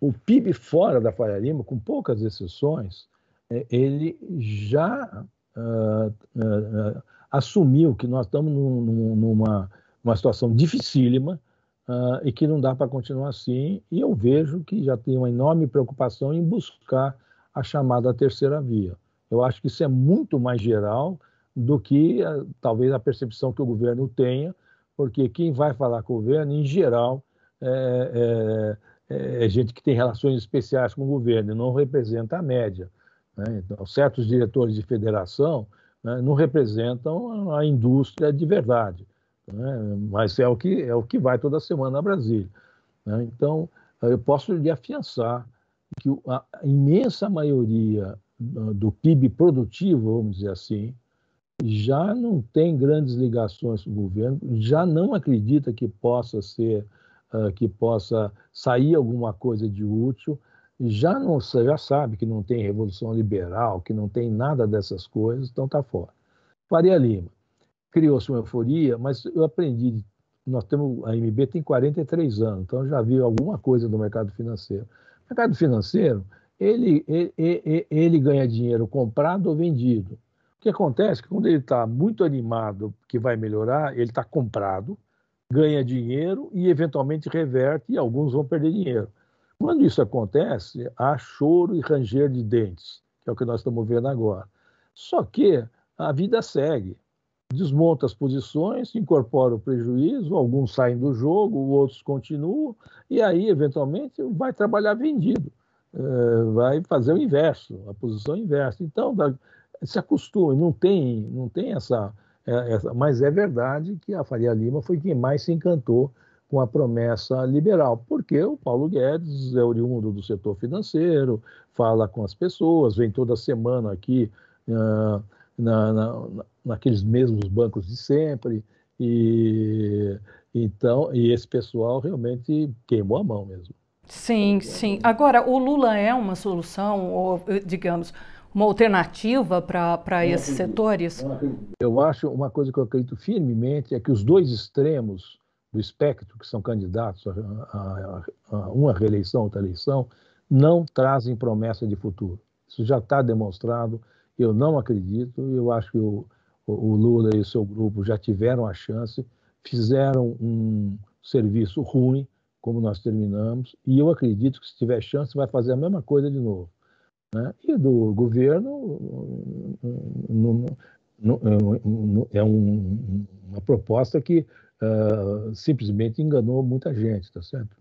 O PIB fora da Faria Lima, com poucas exceções, é, ele já uh, uh, assumiu que nós estamos num, numa uma situação dificílima uh, e que não dá para continuar assim. E eu vejo que já tem uma enorme preocupação em buscar a chamada terceira via. Eu acho que isso é muito mais geral do que eh, talvez a percepção que o governo tenha, porque quem vai falar com o governo, em geral, é, é, é, é gente que tem relações especiais com o governo, não representa a média. Né? Então, certos diretores de federação né, não representam a indústria de verdade, né? mas é o, que, é o que vai toda semana a Brasília. Né? Então, eu posso lhe afiançar que a imensa maioria ah, do PIB produtivo, vamos dizer assim, já não tem grandes ligações com o governo, já não acredita que possa ser, ah, que possa sair alguma coisa de útil, já não já sabe que não tem revolução liberal, que não tem nada dessas coisas, então está fora. Faria Lima criou-se uma euforia, mas eu aprendi, nós temos a MB tem 43 anos, então já vi alguma coisa do mercado financeiro. O mercado financeiro ele, ele, ele ganha dinheiro comprado ou vendido. O que acontece é que quando ele está muito animado que vai melhorar, ele está comprado, ganha dinheiro e eventualmente reverte e alguns vão perder dinheiro. Quando isso acontece, há choro e ranger de dentes, que é o que nós estamos vendo agora. Só que a vida segue. Desmonta as posições, incorpora o prejuízo, alguns saem do jogo, outros continuam, e aí, eventualmente, vai trabalhar vendido. Eh, vai fazer o inverso, a posição inversa. Então, se acostume, não tem, não tem essa, é, essa, Mas é verdade que a Faria Lima foi quem mais se encantou com a promessa liberal, porque o Paulo Guedes é oriundo do setor financeiro, fala com as pessoas, vem toda semana aqui uh, na, na, naqueles mesmos bancos de sempre, e então e esse pessoal realmente queimou a mão mesmo. Sim, sim. Agora, o Lula é uma solução, ou digamos, uma alternativa para esses setores? Eu acho uma coisa que eu acredito firmemente é que os dois extremos do espectro que são candidatos a, a, a uma reeleição, outra eleição, não trazem promessa de futuro. Isso já está demonstrado. Eu não acredito. Eu acho que o, o Lula e o seu grupo já tiveram a chance, fizeram um serviço ruim como nós terminamos, e eu acredito que se tiver chance vai fazer a mesma coisa de novo. Né? E do governo uh, uh, uh, é um, uma proposta que uh, simplesmente enganou muita gente, tá certo?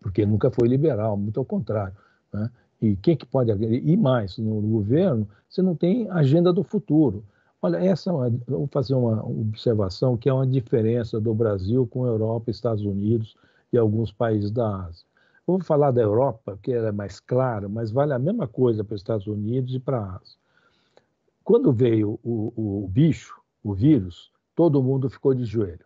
porque nunca foi liberal, muito ao contrário. Né? E quem que pode ir mais no governo? Você não tem agenda do futuro. Olha, essa é vou fazer uma observação que é uma diferença do Brasil com a Europa, Estados Unidos e alguns países da Ásia. Vamos falar da Europa, que era é mais clara, mas vale a mesma coisa para os Estados Unidos e para a Ásia. Quando veio o, o, o bicho, o vírus, todo mundo ficou de joelho.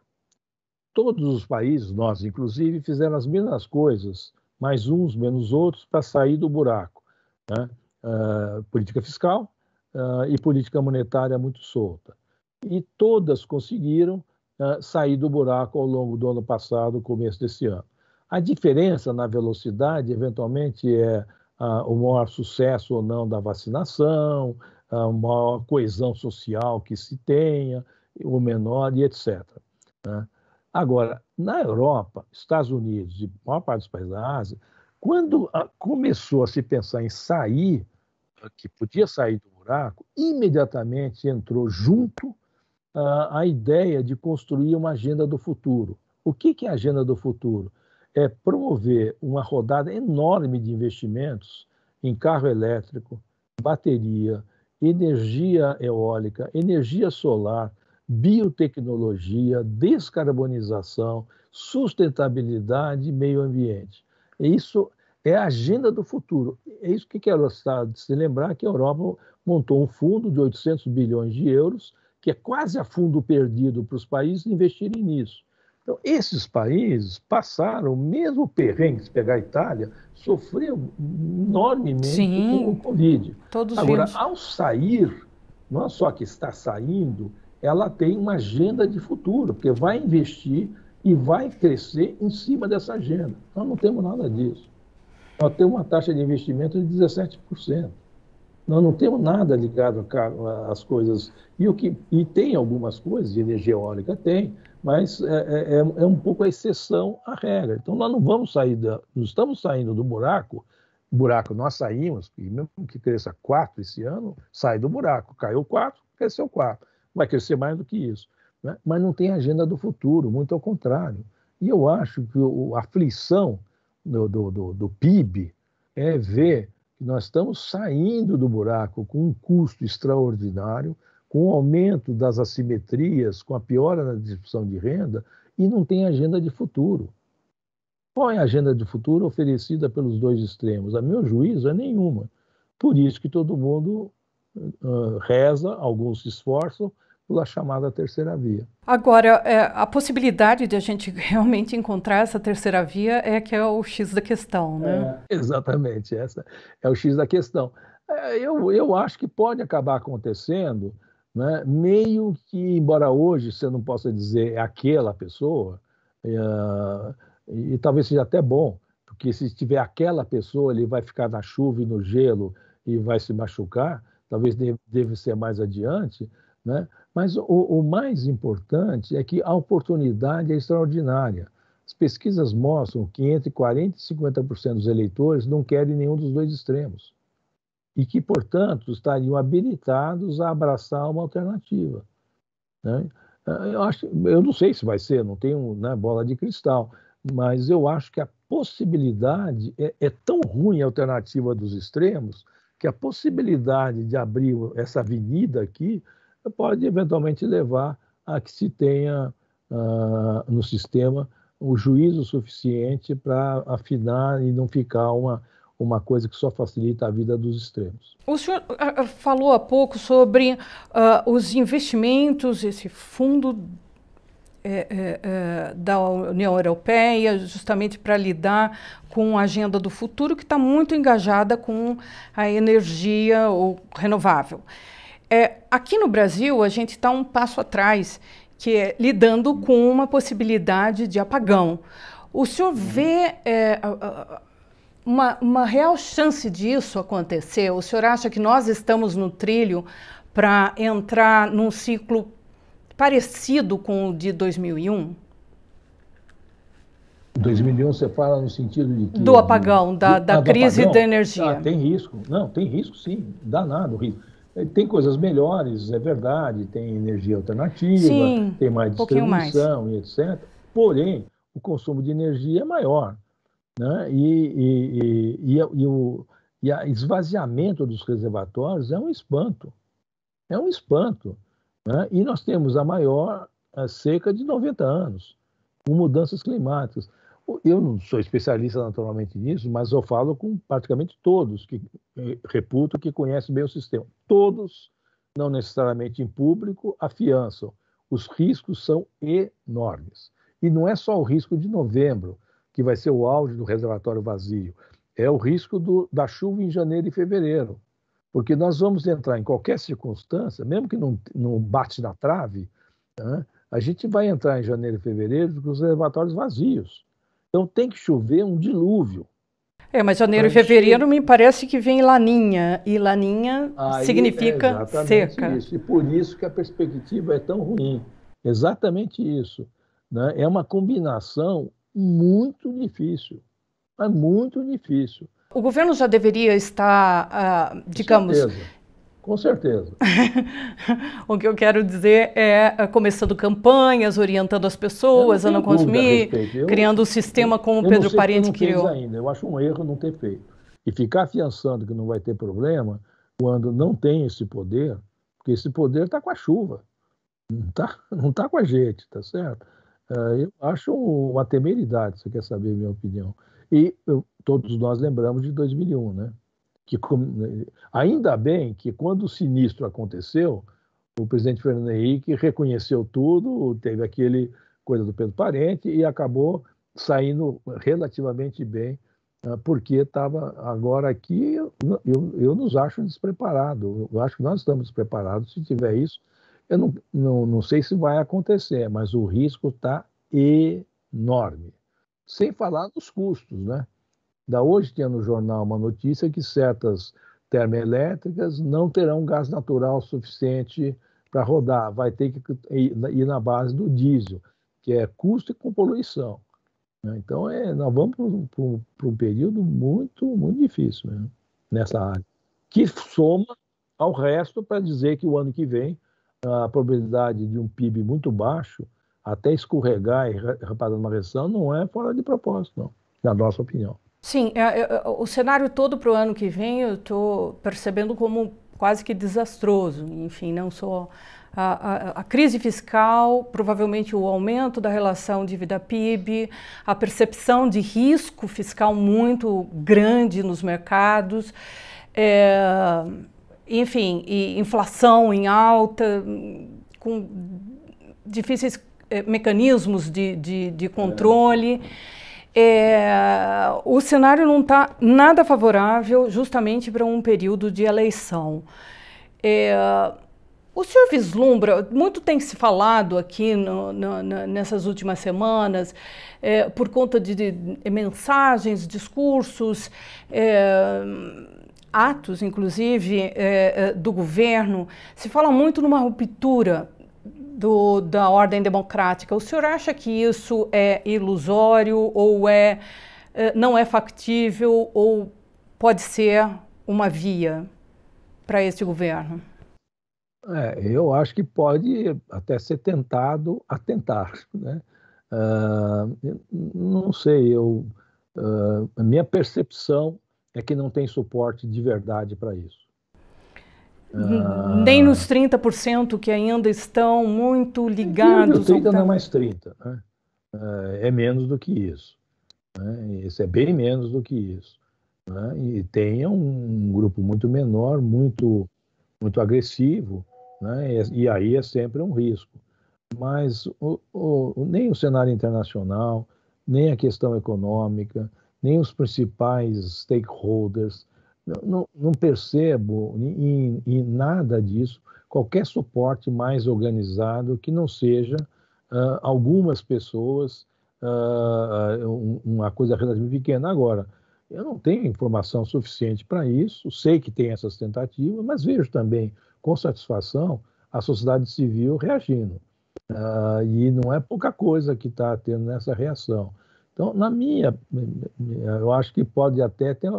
Todos os países, nós inclusive, fizeram as mesmas coisas, mais uns, menos outros, para sair do buraco. Né? Uh, política fiscal uh, e política monetária muito solta. E todas conseguiram ah, sair do buraco ao longo do ano passado, começo desse ano. A diferença na velocidade, eventualmente, é ah, o maior sucesso ou não da vacinação, a ah, maior coesão social que se tenha, o menor e etc. Né? Agora, na Europa, Estados Unidos e maior parte dos países da Ásia, quando começou a se pensar em sair, que podia sair do buraco, imediatamente entrou junto a, ideia de construir uma agenda do futuro. O que, que é a agenda do futuro? É promover uma rodada enorme de investimentos em carro elétrico, bateria, energia eólica, energia solar, biotecnologia, descarbonização, sustentabilidade e meio ambiente. Isso é a agenda do futuro. É isso que quero se lembrar que a Europa montou um fundo de 800 bilhões de euros que é quase a fundo perdido para os países investirem nisso. Então, esses países passaram, mesmo perrengue, se pegar a Itália, sofreu enormemente Sim, com o Covid. Todos Agora, vimos. ao sair, não é só que está saindo, ela tem uma agenda de futuro, porque vai investir e vai crescer em cima dessa agenda. Nós não temos nada disso. Nós temos uma taxa de investimento de 17%. Nós não temos nada ligado às coisas. E, o que, e tem algumas coisas, de energia eólica tem, mas é, é, é, é um pouco a exceção à regra. Então nós não vamos sair, da, não estamos saindo do buraco, buraco nós saímos, e mesmo que cresça quatro esse ano, sai do buraco. Caiu quatro cresceu quatro Vai crescer mais do que isso. Né? Mas não tem agenda do futuro, muito ao contrário. E eu acho que a aflição do, do, do, do PIB é ver que nós estamos saindo do buraco com um custo extraordinário, com o um aumento das assimetrias, com a piora na distribuição de renda, e não tem agenda de futuro. Qual é a agenda de futuro oferecida pelos dois extremos? A meu juízo, é nenhuma. Por isso que todo mundo uh, reza, alguns se esforçam, pela chamada terceira via. Agora, é, a possibilidade de a gente realmente encontrar essa terceira via é que é o X da questão, né? É, exatamente, essa é o X da questão. É, eu, eu acho que pode acabar acontecendo, né, meio que, embora hoje você não possa dizer é aquela pessoa, é, e, e talvez seja até bom, porque se tiver aquela pessoa, ele vai ficar na chuva e no gelo e vai se machucar, talvez deve, deve ser mais adiante, né? Mas o, o mais importante é que a oportunidade é extraordinária. As pesquisas mostram que entre 40% e 50% dos eleitores não querem nenhum dos dois extremos. E que, portanto, estariam habilitados a abraçar uma alternativa. Né? Ah, eu, acho, eu não sei se vai ser, não tenho né, bola de cristal, mas eu acho que a possibilidade é, é, tão ruim a alternativa dos extremos que a possibilidade de abrir essa avenida aqui pode eventualmente levar a que se tenha uh, no sistema o juízo suficiente para afinar e não ficar uma, uma coisa que só facilita a vida dos extremos. O senhor ah, ah, falou há pouco sobre uh, os investimentos, esse fundo é, é, é da União Europeia, justamente para lidar com a agenda do futuro, que está muito engajada com a energia ou renovável. É, aqui no Brasil, a gente está um passo atrás, que é lidando com uma possibilidade de apagão. O senhor uhum. vê é, uma, uma real chance disso acontecer? O senhor acha que nós estamos no trilho para entrar num ciclo parecido com o de 2001? 2001 você fala no sentido de que, Do apagão, da, da ah, crise apagão? da energia. Ah, tem risco. Não, tem risco sim, danado risco. É, tem coisas melhores, é verdade, tem energia alternativa, Sim, tem mais distribuição um mais. e etc. Porém, o consumo de energia é maior. Né? E, e, e, e o e a esvaziamento dos reservatórios é um espanto. É um espanto. Né? E nós temos a maior há cerca de 90 anos, com mudanças climáticas eu não sou especialista naturalmente nisso, mas eu falo com praticamente todos que eh, reputo que conhecem bem o sistema. Todos, não necessariamente em público, afiançam. Os riscos são enormes. E não é só o risco de novembro, que vai ser o auge do reservatório vazio, é o risco do, da chuva em janeiro e fevereiro. Porque nós vamos entrar em qualquer circunstância, mesmo que não, não bate na trave, né, a gente vai entrar em janeiro e fevereiro com os reservatórios vazios. Então tem que chover um dilúvio. É, mas janeiro e fevereiro me parece que vem laninha, e laninha Aí, significa é seca. Isso. E por isso que a perspectiva é tão ruim. Exatamente isso. Né? É uma combinação muito difícil. É muito difícil. O governo já deveria estar, ah, digamos, com certeza. o que eu quero dizer é, é começando campanhas, orientando as pessoas a não consumir, criando o um sistema como o Pedro Parente eu criou. Ainda. Eu acho um erro não ter feito. E ficar afiançando que não vai ter problema quando não tem esse poder, porque esse poder está com a chuva, não está não tá com a gente, tá certo? Ah, eu acho uma temeridade, você quer saber a minha opinião. E eu, todos nós lembramos de 2001, né? que ainda bem que quando o sinistro aconteceu, o presidente Fernando Henrique reconheceu tudo, teve aquele coisa do Pedro Parente e acabou saindo relativamente bem, ah, porque estava agora aqui, eu, eu, nos acho despreparado, eu acho que nós estamos despreparados, se tiver isso, eu não, não, não sei se vai acontecer, mas o risco está enorme. Sem falar dos custos, né? Da hoje tinha no jornal uma notícia que certas termoelétricas não terão gás natural suficiente para rodar, vai ter que ir na base do diesel, que é custo e com poluição. Né? Então, é, nós vamos para um período muito, muito difícil mesmo, né, nessa área, que soma ao resto para dizer que o ano que vem a probabilidade de um PIB muito baixo até escorregar e reparar uma recessão não é fora de propósito, não, na nossa opinião. Sim, eu, é, eu, é, é, o cenário todo para o ano que vem eu estou percebendo como quase que desastroso. Enfim, não só a, a, a, crise fiscal, provavelmente o aumento da relação dívida-PIB, a percepção de risco fiscal muito grande nos mercados, é, enfim, e inflação em alta, com difíceis é, mecanismos de, de, de controle. É. É, o cenário não está nada favorável justamente para um período de eleição. É, o senhor vislumbra, muito tem se falado aqui no, no, nessas últimas semanas, é, por conta de, de mensagens, discursos, é, atos, inclusive, é, é, do governo, se fala muito numa ruptura do, da ordem democrática, o senhor acha que isso é ilusório ou é, eh, não é factível ou pode ser uma via para este governo? É, eu acho que pode até ser tentado atentar. Né? Uh, não sei, eu, uh, a minha percepção é que não tem suporte de verdade para isso. Uhum. Nem nos 30% que ainda estão muito ligados. 30 não é mais 30, né? É, é menos do que isso. Né? Isso é bem menos do que isso. Né? E tem um grupo muito menor, muito, muito agressivo, né? e, é, e aí é sempre um risco. Mas o, o, nem o cenário internacional, nem a questão econômica, nem os principais stakeholders, não, não percebo em, em, nada disso qualquer suporte mais organizado que não seja uh, algumas pessoas, uh, uma coisa relativamente pequena. Agora, eu não tenho informação suficiente para isso, sei que tem essas tentativas, mas vejo também com satisfação a sociedade civil reagindo. Uh, e não é pouca coisa que está tendo nessa reação. Então, na minha, eu acho que pode até ter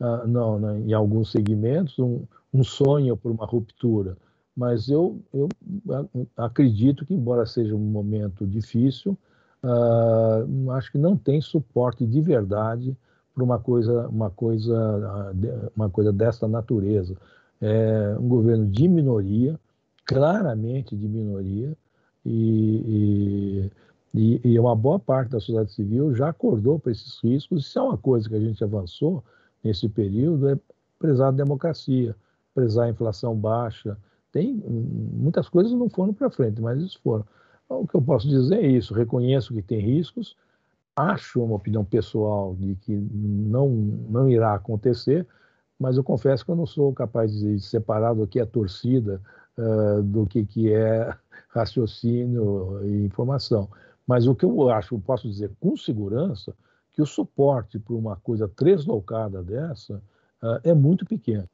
ah, não, né, em alguns segmentos, um, um sonho por uma ruptura. Mas eu, eu ah, acredito que, embora seja um momento difícil, ah, acho que não tem suporte de verdade para uma coisa, uma coisa, uma coisa desta natureza. É um governo de minoria, claramente de minoria, e, e, e uma boa parte da sociedade civil já acordou para esses riscos. Isso é uma coisa que a gente avançou nesse período é prezar a democracia, prezar a inflação baixa. Tem muitas coisas não foram para frente, mas isso foram. O que eu posso dizer é isso: reconheço que tem riscos, acho uma opinião pessoal de que não não irá acontecer, mas eu confesso que eu não sou capaz de separar do que é torcida uh, do que que é raciocínio e informação. Mas o que eu acho, posso dizer com segurança, que o suporte para uma coisa tresloucada dessa uh, é muito pequeno.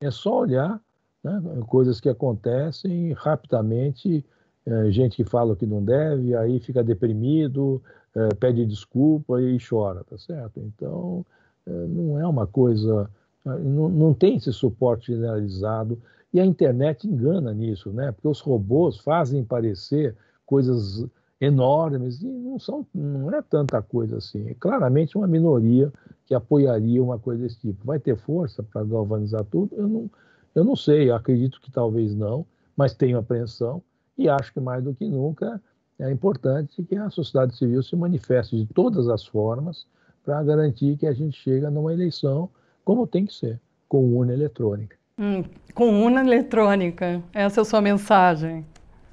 É só olhar né, coisas que acontecem rapidamente, uh, gente que fala que não deve, aí fica deprimido, uh, pede desculpa e chora, tá certo? Então, eh, não é uma coisa, ah, não, não tem esse suporte generalizado e a internet engana nisso, né? Porque os robôs fazem parecer coisas enormes, e não, são, não é tanta coisa assim. É claramente uma minoria que apoiaria uma coisa desse tipo. Vai ter força para galvanizar tudo? Eu não, eu não sei, eu acredito que talvez não, mas tenho apreensão e acho que mais do que nunca é importante que a sociedade civil se manifeste de todas as formas para garantir que a gente chega numa eleição como tem que ser, com urna eletrônica. Hum, com urna eletrônica, essa é a sua mensagem.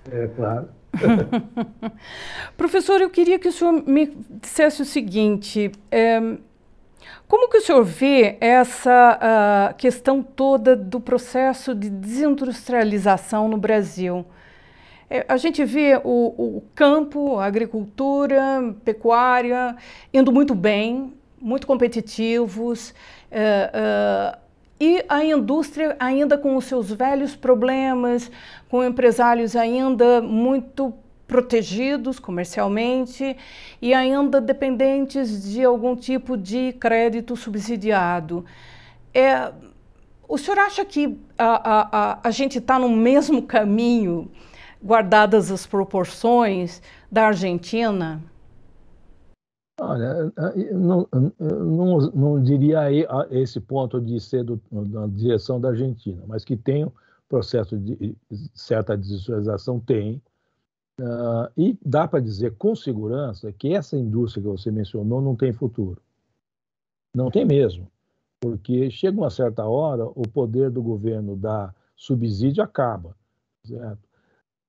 É, claro. Professor, eu queria que o senhor me dissesse o seguinte. É, como que o senhor vê essa questão toda do processo de desindustrialização no Brasil? É, a gente vê o, o campo, a agricultura, pecuária indo muito bem, muito competitivos. Uh, uh, e a indústria ainda com os seus velhos problemas, com empresários ainda muito protegidos comercialmente e ainda dependentes de algum tipo de crédito subsidiado. É, o senhor acha que a, a, a, a gente está no mesmo caminho, guardadas as proporções, da Argentina? Olha, não, não, não diria a esse ponto de ser do, da direção da Argentina, mas que tem um processo de certa desindustrialização, tem. Uh, e dá para dizer com segurança que essa indústria que você mencionou não tem futuro. Não tem mesmo. Porque chega uma certa hora, o poder do governo dar subsídio acaba. Certo?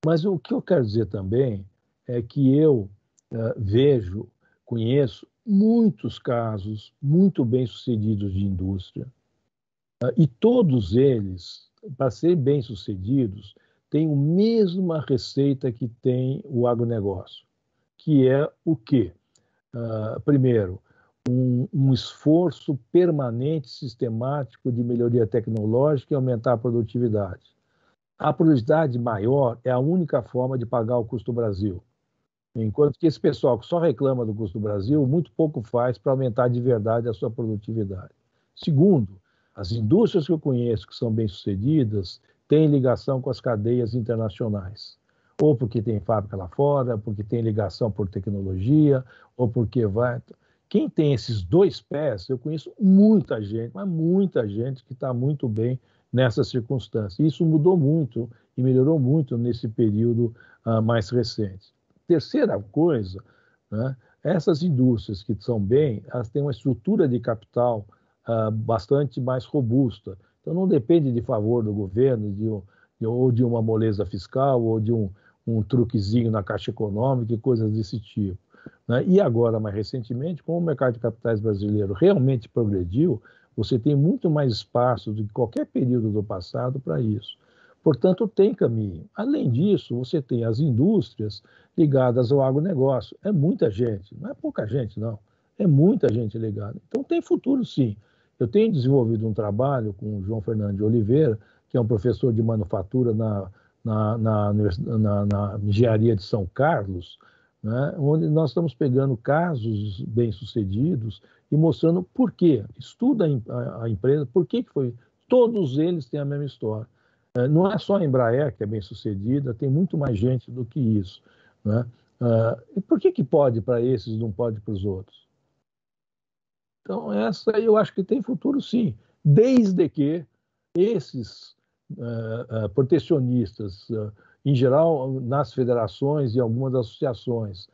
Mas o que eu quero dizer também é que eu uh, vejo conheço muitos casos muito bem sucedidos de indústria né, e todos eles, para serem bem sucedidos, têm a mesma receita que tem o agronegócio, que é o quê? Uh, primeiro, um, um, esforço permanente, sistemático de melhoria tecnológica e aumentar a produtividade. A produtividade maior é a única forma de pagar o custo Brasil. Enquanto que esse pessoal que só reclama do custo do Brasil, muito pouco faz para aumentar de verdade a sua produtividade. Segundo, as indústrias que eu conheço que são bem-sucedidas têm ligação com as cadeias internacionais. Ou porque tem fábrica lá fora, porque tem ligação por tecnologia, ou porque vai. Quem tem esses dois pés, eu conheço muita gente, mas muita gente que está muito bem nessa circunstância. Isso mudou muito e melhorou muito nesse período uh, mais recente. Terceira coisa, né, essas indústrias que são bem, elas têm uma estrutura de capital ah, bastante mais robusta. Então, não depende de favor do governo, de de, ou de uma moleza fiscal, ou de um, um truquezinho na Caixa Econômica e coisas desse tipo. Né? E agora, mais recentemente, como o mercado de capitais brasileiro realmente progrediu, você tem muito mais espaço do que qualquer período do passado para isso. Portanto, tem caminho. Além disso, você tem as indústrias ligadas ao agronegócio. É muita gente, não é pouca gente, não. É muita gente ligada. Então, tem futuro, sim. Eu tenho desenvolvido um trabalho com o João Fernando de Oliveira, que é um professor de manufatura na, na, na, na, na Engenharia de São Carlos, né, onde nós estamos pegando casos bem-sucedidos e mostrando por quê. Estuda a, empresa, por que, que foi. Todos eles têm a mesma história. É, não é só a Embraer que é bem sucedida, tem muito mais gente do que isso. Né? É, e por que, que pode para esses e não pode para os outros? Então, essa eu acho que tem futuro sim, desde que esses é, protecionistas, em geral nas federações e algumas associações,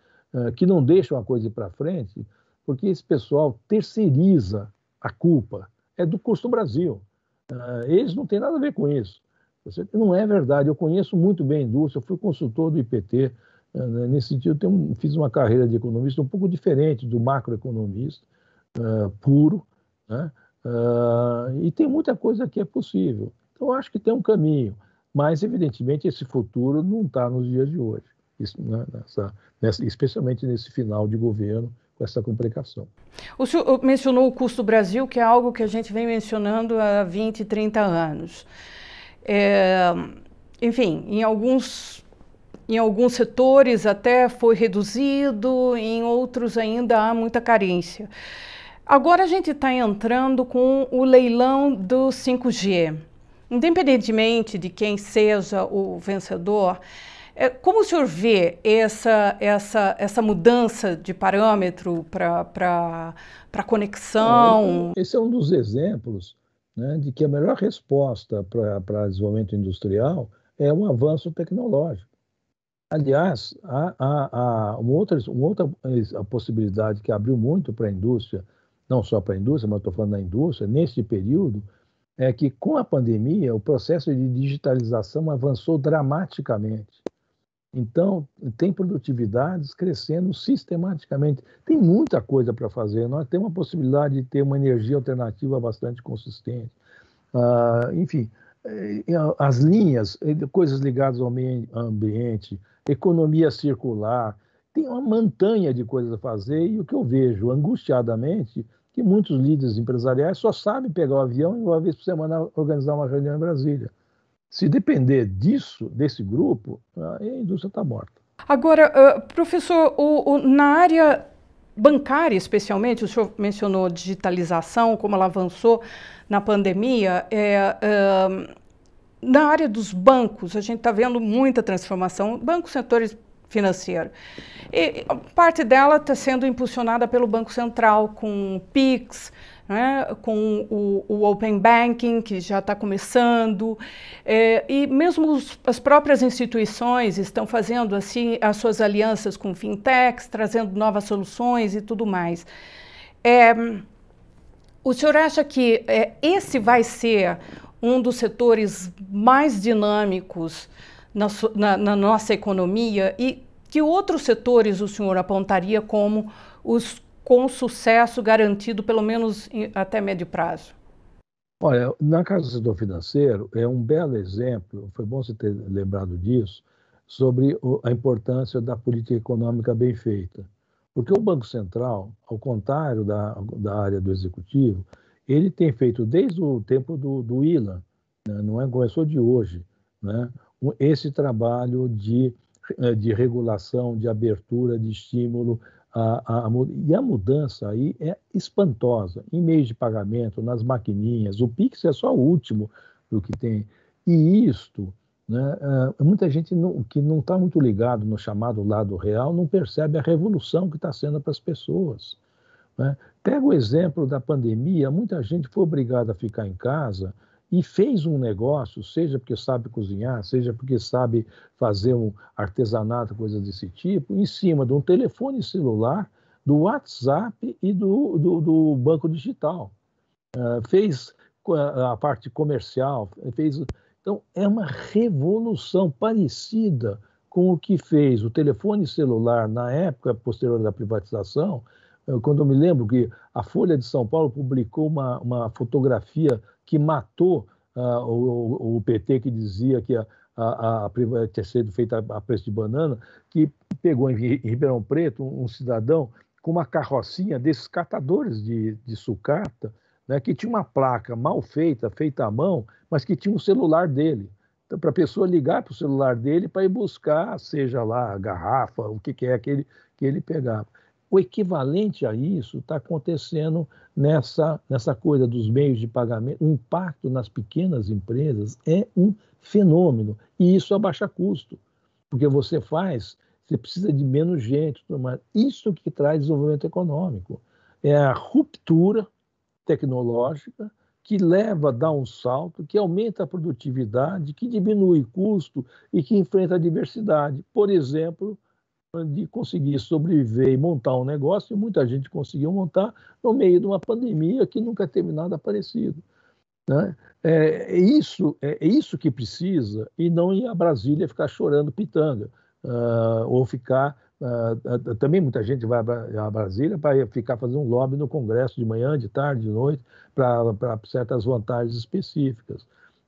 que não deixam a coisa ir para frente, porque esse pessoal terceiriza a culpa. É do custo Brasil. eles não têm nada a ver com isso. Não é verdade. Eu conheço muito bem a indústria, fui consultor do IPT. Eh, né, nesse sentido, Eu fiz uma carreira de economista um pouco diferente do macroeconomista eh, puro. Né, eh, e tem muita coisa que é possível. Então, acho que tem um caminho. Mas, evidentemente, esse futuro não está nos dias de hoje, né, Nessa, nessa, especialmente nesse final de governo com essa complicação. O senhor mencionou o custo Brasil, que é algo que a gente vem mencionando há 20, 30 anos. É, enfim, em alguns, em alguns setores até foi reduzido, em outros ainda há muita carência. Agora a gente está entrando com o leilão do 5G. Independentemente de quem seja o vencedor, é, como o senhor vê essa, essa, essa mudança de parâmetro para conexão? Esse é um dos exemplos né, de que a melhor resposta para desenvolvimento industrial é um avanço tecnológico. Aliás, há, há, há uma, outra, uma outra possibilidade que abriu muito para a indústria, não só para a indústria, mas estou falando da indústria, neste período, é que com a pandemia o processo de digitalização avançou dramaticamente. Então, tem produtividades crescendo sistematicamente. Tem muita coisa para fazer. Nós temos a possibilidade de ter uma energia alternativa bastante consistente. Ah, enfim, eh, eh, as linhas, eh, coisas ligadas ao meio ambiente, economia circular, tem uma montanha de coisas a fazer. E o que eu vejo, angustiadamente, que muitos líderes empresariais só sabem pegar o avião e uma vez por semana organizar uma reunião em Brasília. Se depender disso, desse grupo, a indústria está morta. Agora, uh, professor, o, o, na área bancária, especialmente, o senhor mencionou digitalização, como ela avançou na pandemia. É, uh, na área dos bancos, a gente está vendo muita transformação. Banco, setores financeiro. E parte dela está sendo impulsionada pelo Banco Central com PIX, né, com o, o, Open Banking, que já está começando, é, e mesmo os, as próprias instituições estão fazendo assim as suas alianças com fintechs, trazendo novas soluções e tudo mais. É, o senhor acha que é, esse vai ser um dos setores mais dinâmicos na, na, na, nossa economia? E que outros setores o senhor apontaria como os com sucesso garantido, pelo menos em, até médio prazo? Olha, na Casa do Setor Financeiro é um belo exemplo, foi bom você ter lembrado disso, sobre a importância da política econômica bem feita. Porque o Banco Central, ao contrário da, da área do Executivo, ele tem feito desde o tempo do, do ILA, né? não é, começou de hoje, né? esse trabalho de, eh, de regulação, de abertura, de estímulo, a, a, e a mudança aí é espantosa. Em meios de pagamento, nas maquininhas, o Pix é só o último do que tem. E isto, né, é, muita gente não, que não está muito ligado no chamado lado real não percebe a revolução que está sendo para as pessoas. Né? Pega o exemplo da pandemia, muita gente foi obrigada a ficar em casa e fez um negócio, seja porque sabe cozinhar, seja porque sabe fazer um artesanato, coisas desse tipo, em cima de um telefone celular, do WhatsApp e do, do, do banco digital. Uh, fez a parte comercial, fez. Então, é uma revolução parecida com o que fez o telefone celular na época posterior da privatização, ah, quando eu me lembro que a Folha de São Paulo publicou uma, uma fotografia que matou uh, o, o, PT, que dizia que a, a, a, tinha sido feita a, preço de banana, que pegou em Ribeirão Preto um, um cidadão com uma carrocinha desses catadores de, de sucata, né, que tinha uma placa mal feita, feita à mão, mas que tinha um celular dele. Então, para a pessoa ligar para o celular dele para ir buscar, seja lá a garrafa, o que, que é que ele, que ele pegava. O equivalente a isso está acontecendo nessa, nessa coisa dos meios de pagamento. O impacto nas pequenas empresas é um fenômeno, e isso a custo, porque você faz, você precisa de menos gente. Mas isso que traz desenvolvimento econômico. É a ruptura tecnológica que leva a dar um salto, que aumenta a produtividade, que diminui custo e que enfrenta a diversidade. Por exemplo, de conseguir sobreviver e montar um negócio, e muita gente conseguiu montar no meio de uma pandemia que nunca teve nada parecido. Né? É, é isso, é, é isso que precisa, e não ir a Brasília ficar chorando pitanga, uh, ou ficar. Uh, também muita gente vai a Brasília para ficar fazendo um lobby no Congresso de manhã, de tarde, de noite, para certas vantagens específicas.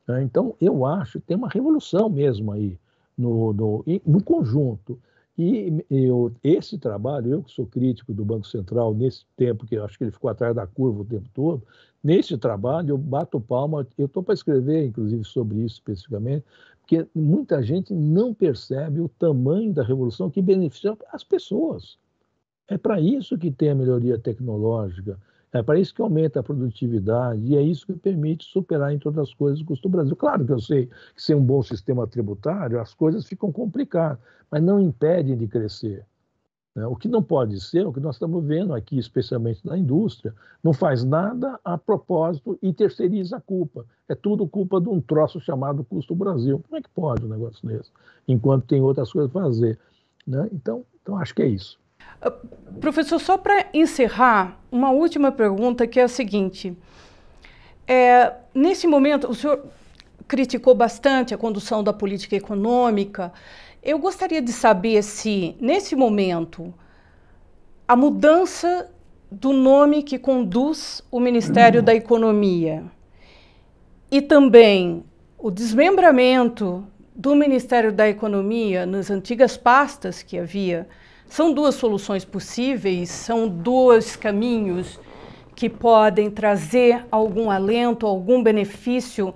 Né? Então, eu acho que tem uma revolução mesmo aí, no, no, no conjunto. E eu, esse trabalho, eu que sou crítico do Banco Central nesse tempo, que eu acho que ele ficou atrás da curva o tempo todo, nesse trabalho eu bato palma, eu estou para escrever, inclusive, sobre isso especificamente, porque muita gente não percebe o tamanho da revolução que beneficia as pessoas. É para isso que tem a melhoria tecnológica, é para isso que aumenta a produtividade e é isso que permite superar, em todas as coisas, o custo do Brasil. Claro que eu sei que sem um bom sistema tributário as coisas ficam complicadas, mas não impedem de crescer. Né? O que não pode ser, o que nós estamos vendo aqui, especialmente na indústria, não faz nada a propósito e terceiriza a culpa. É tudo culpa de um troço chamado custo Brasil. Como é que pode um negócio desse? Enquanto tem outras coisas a fazer. Né? Então, então, acho que é isso. Ah, professor, só para encerrar, uma última pergunta que é a seguinte. É, nesse momento, o senhor criticou bastante a condução da política econômica. Eu gostaria de saber se, nesse momento, a mudança do nome que conduz o Ministério da Economia e também o desmembramento do Ministério da Economia nas antigas pastas que havia são duas soluções possíveis, são dois caminhos que podem trazer algum alento, algum benefício,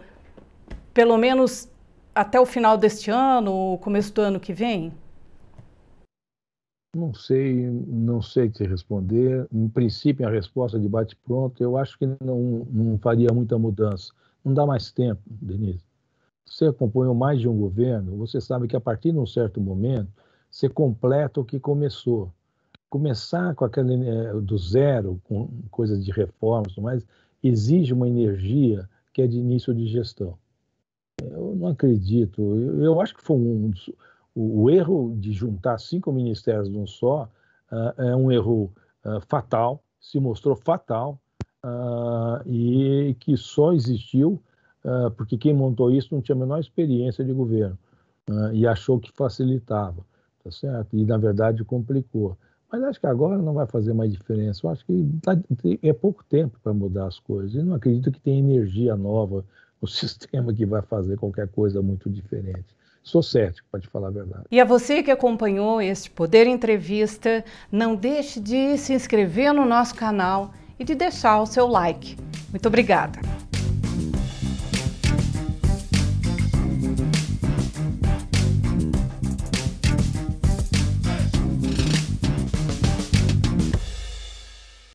pelo menos até o final deste ano ou começo do ano que vem? Não sei, não sei te responder. Em princípio, a resposta de bate-pronto, eu acho que não, não faria muita mudança. Não dá mais tempo, Denise. Você acompanhou mais de um governo, você sabe que a partir de um certo momento, você completa o que começou. Começar com aquela eh, do zero, com coisas de reformas, mas exige uma energia que é de início de gestão. Eu não acredito. Eu, eu acho que foi um dos, o, o, erro de juntar cinco ministérios num só uh, é um erro uh, fatal, se mostrou fatal uh, e que só existiu porque quem montou isso não tinha a menor experiência de governo e achou que facilitava tá certo? E, na verdade, complicou. Mas acho que agora não vai fazer mais diferença. Eu acho que tá, é pouco tempo para mudar as coisas. E não acredito que tenha energia nova no sistema que vai fazer qualquer coisa muito diferente. Sou cético, pode falar a verdade. E a você que acompanhou este Poder Entrevista, não deixe de se inscrever no nosso canal e de deixar o seu like. Muito obrigada.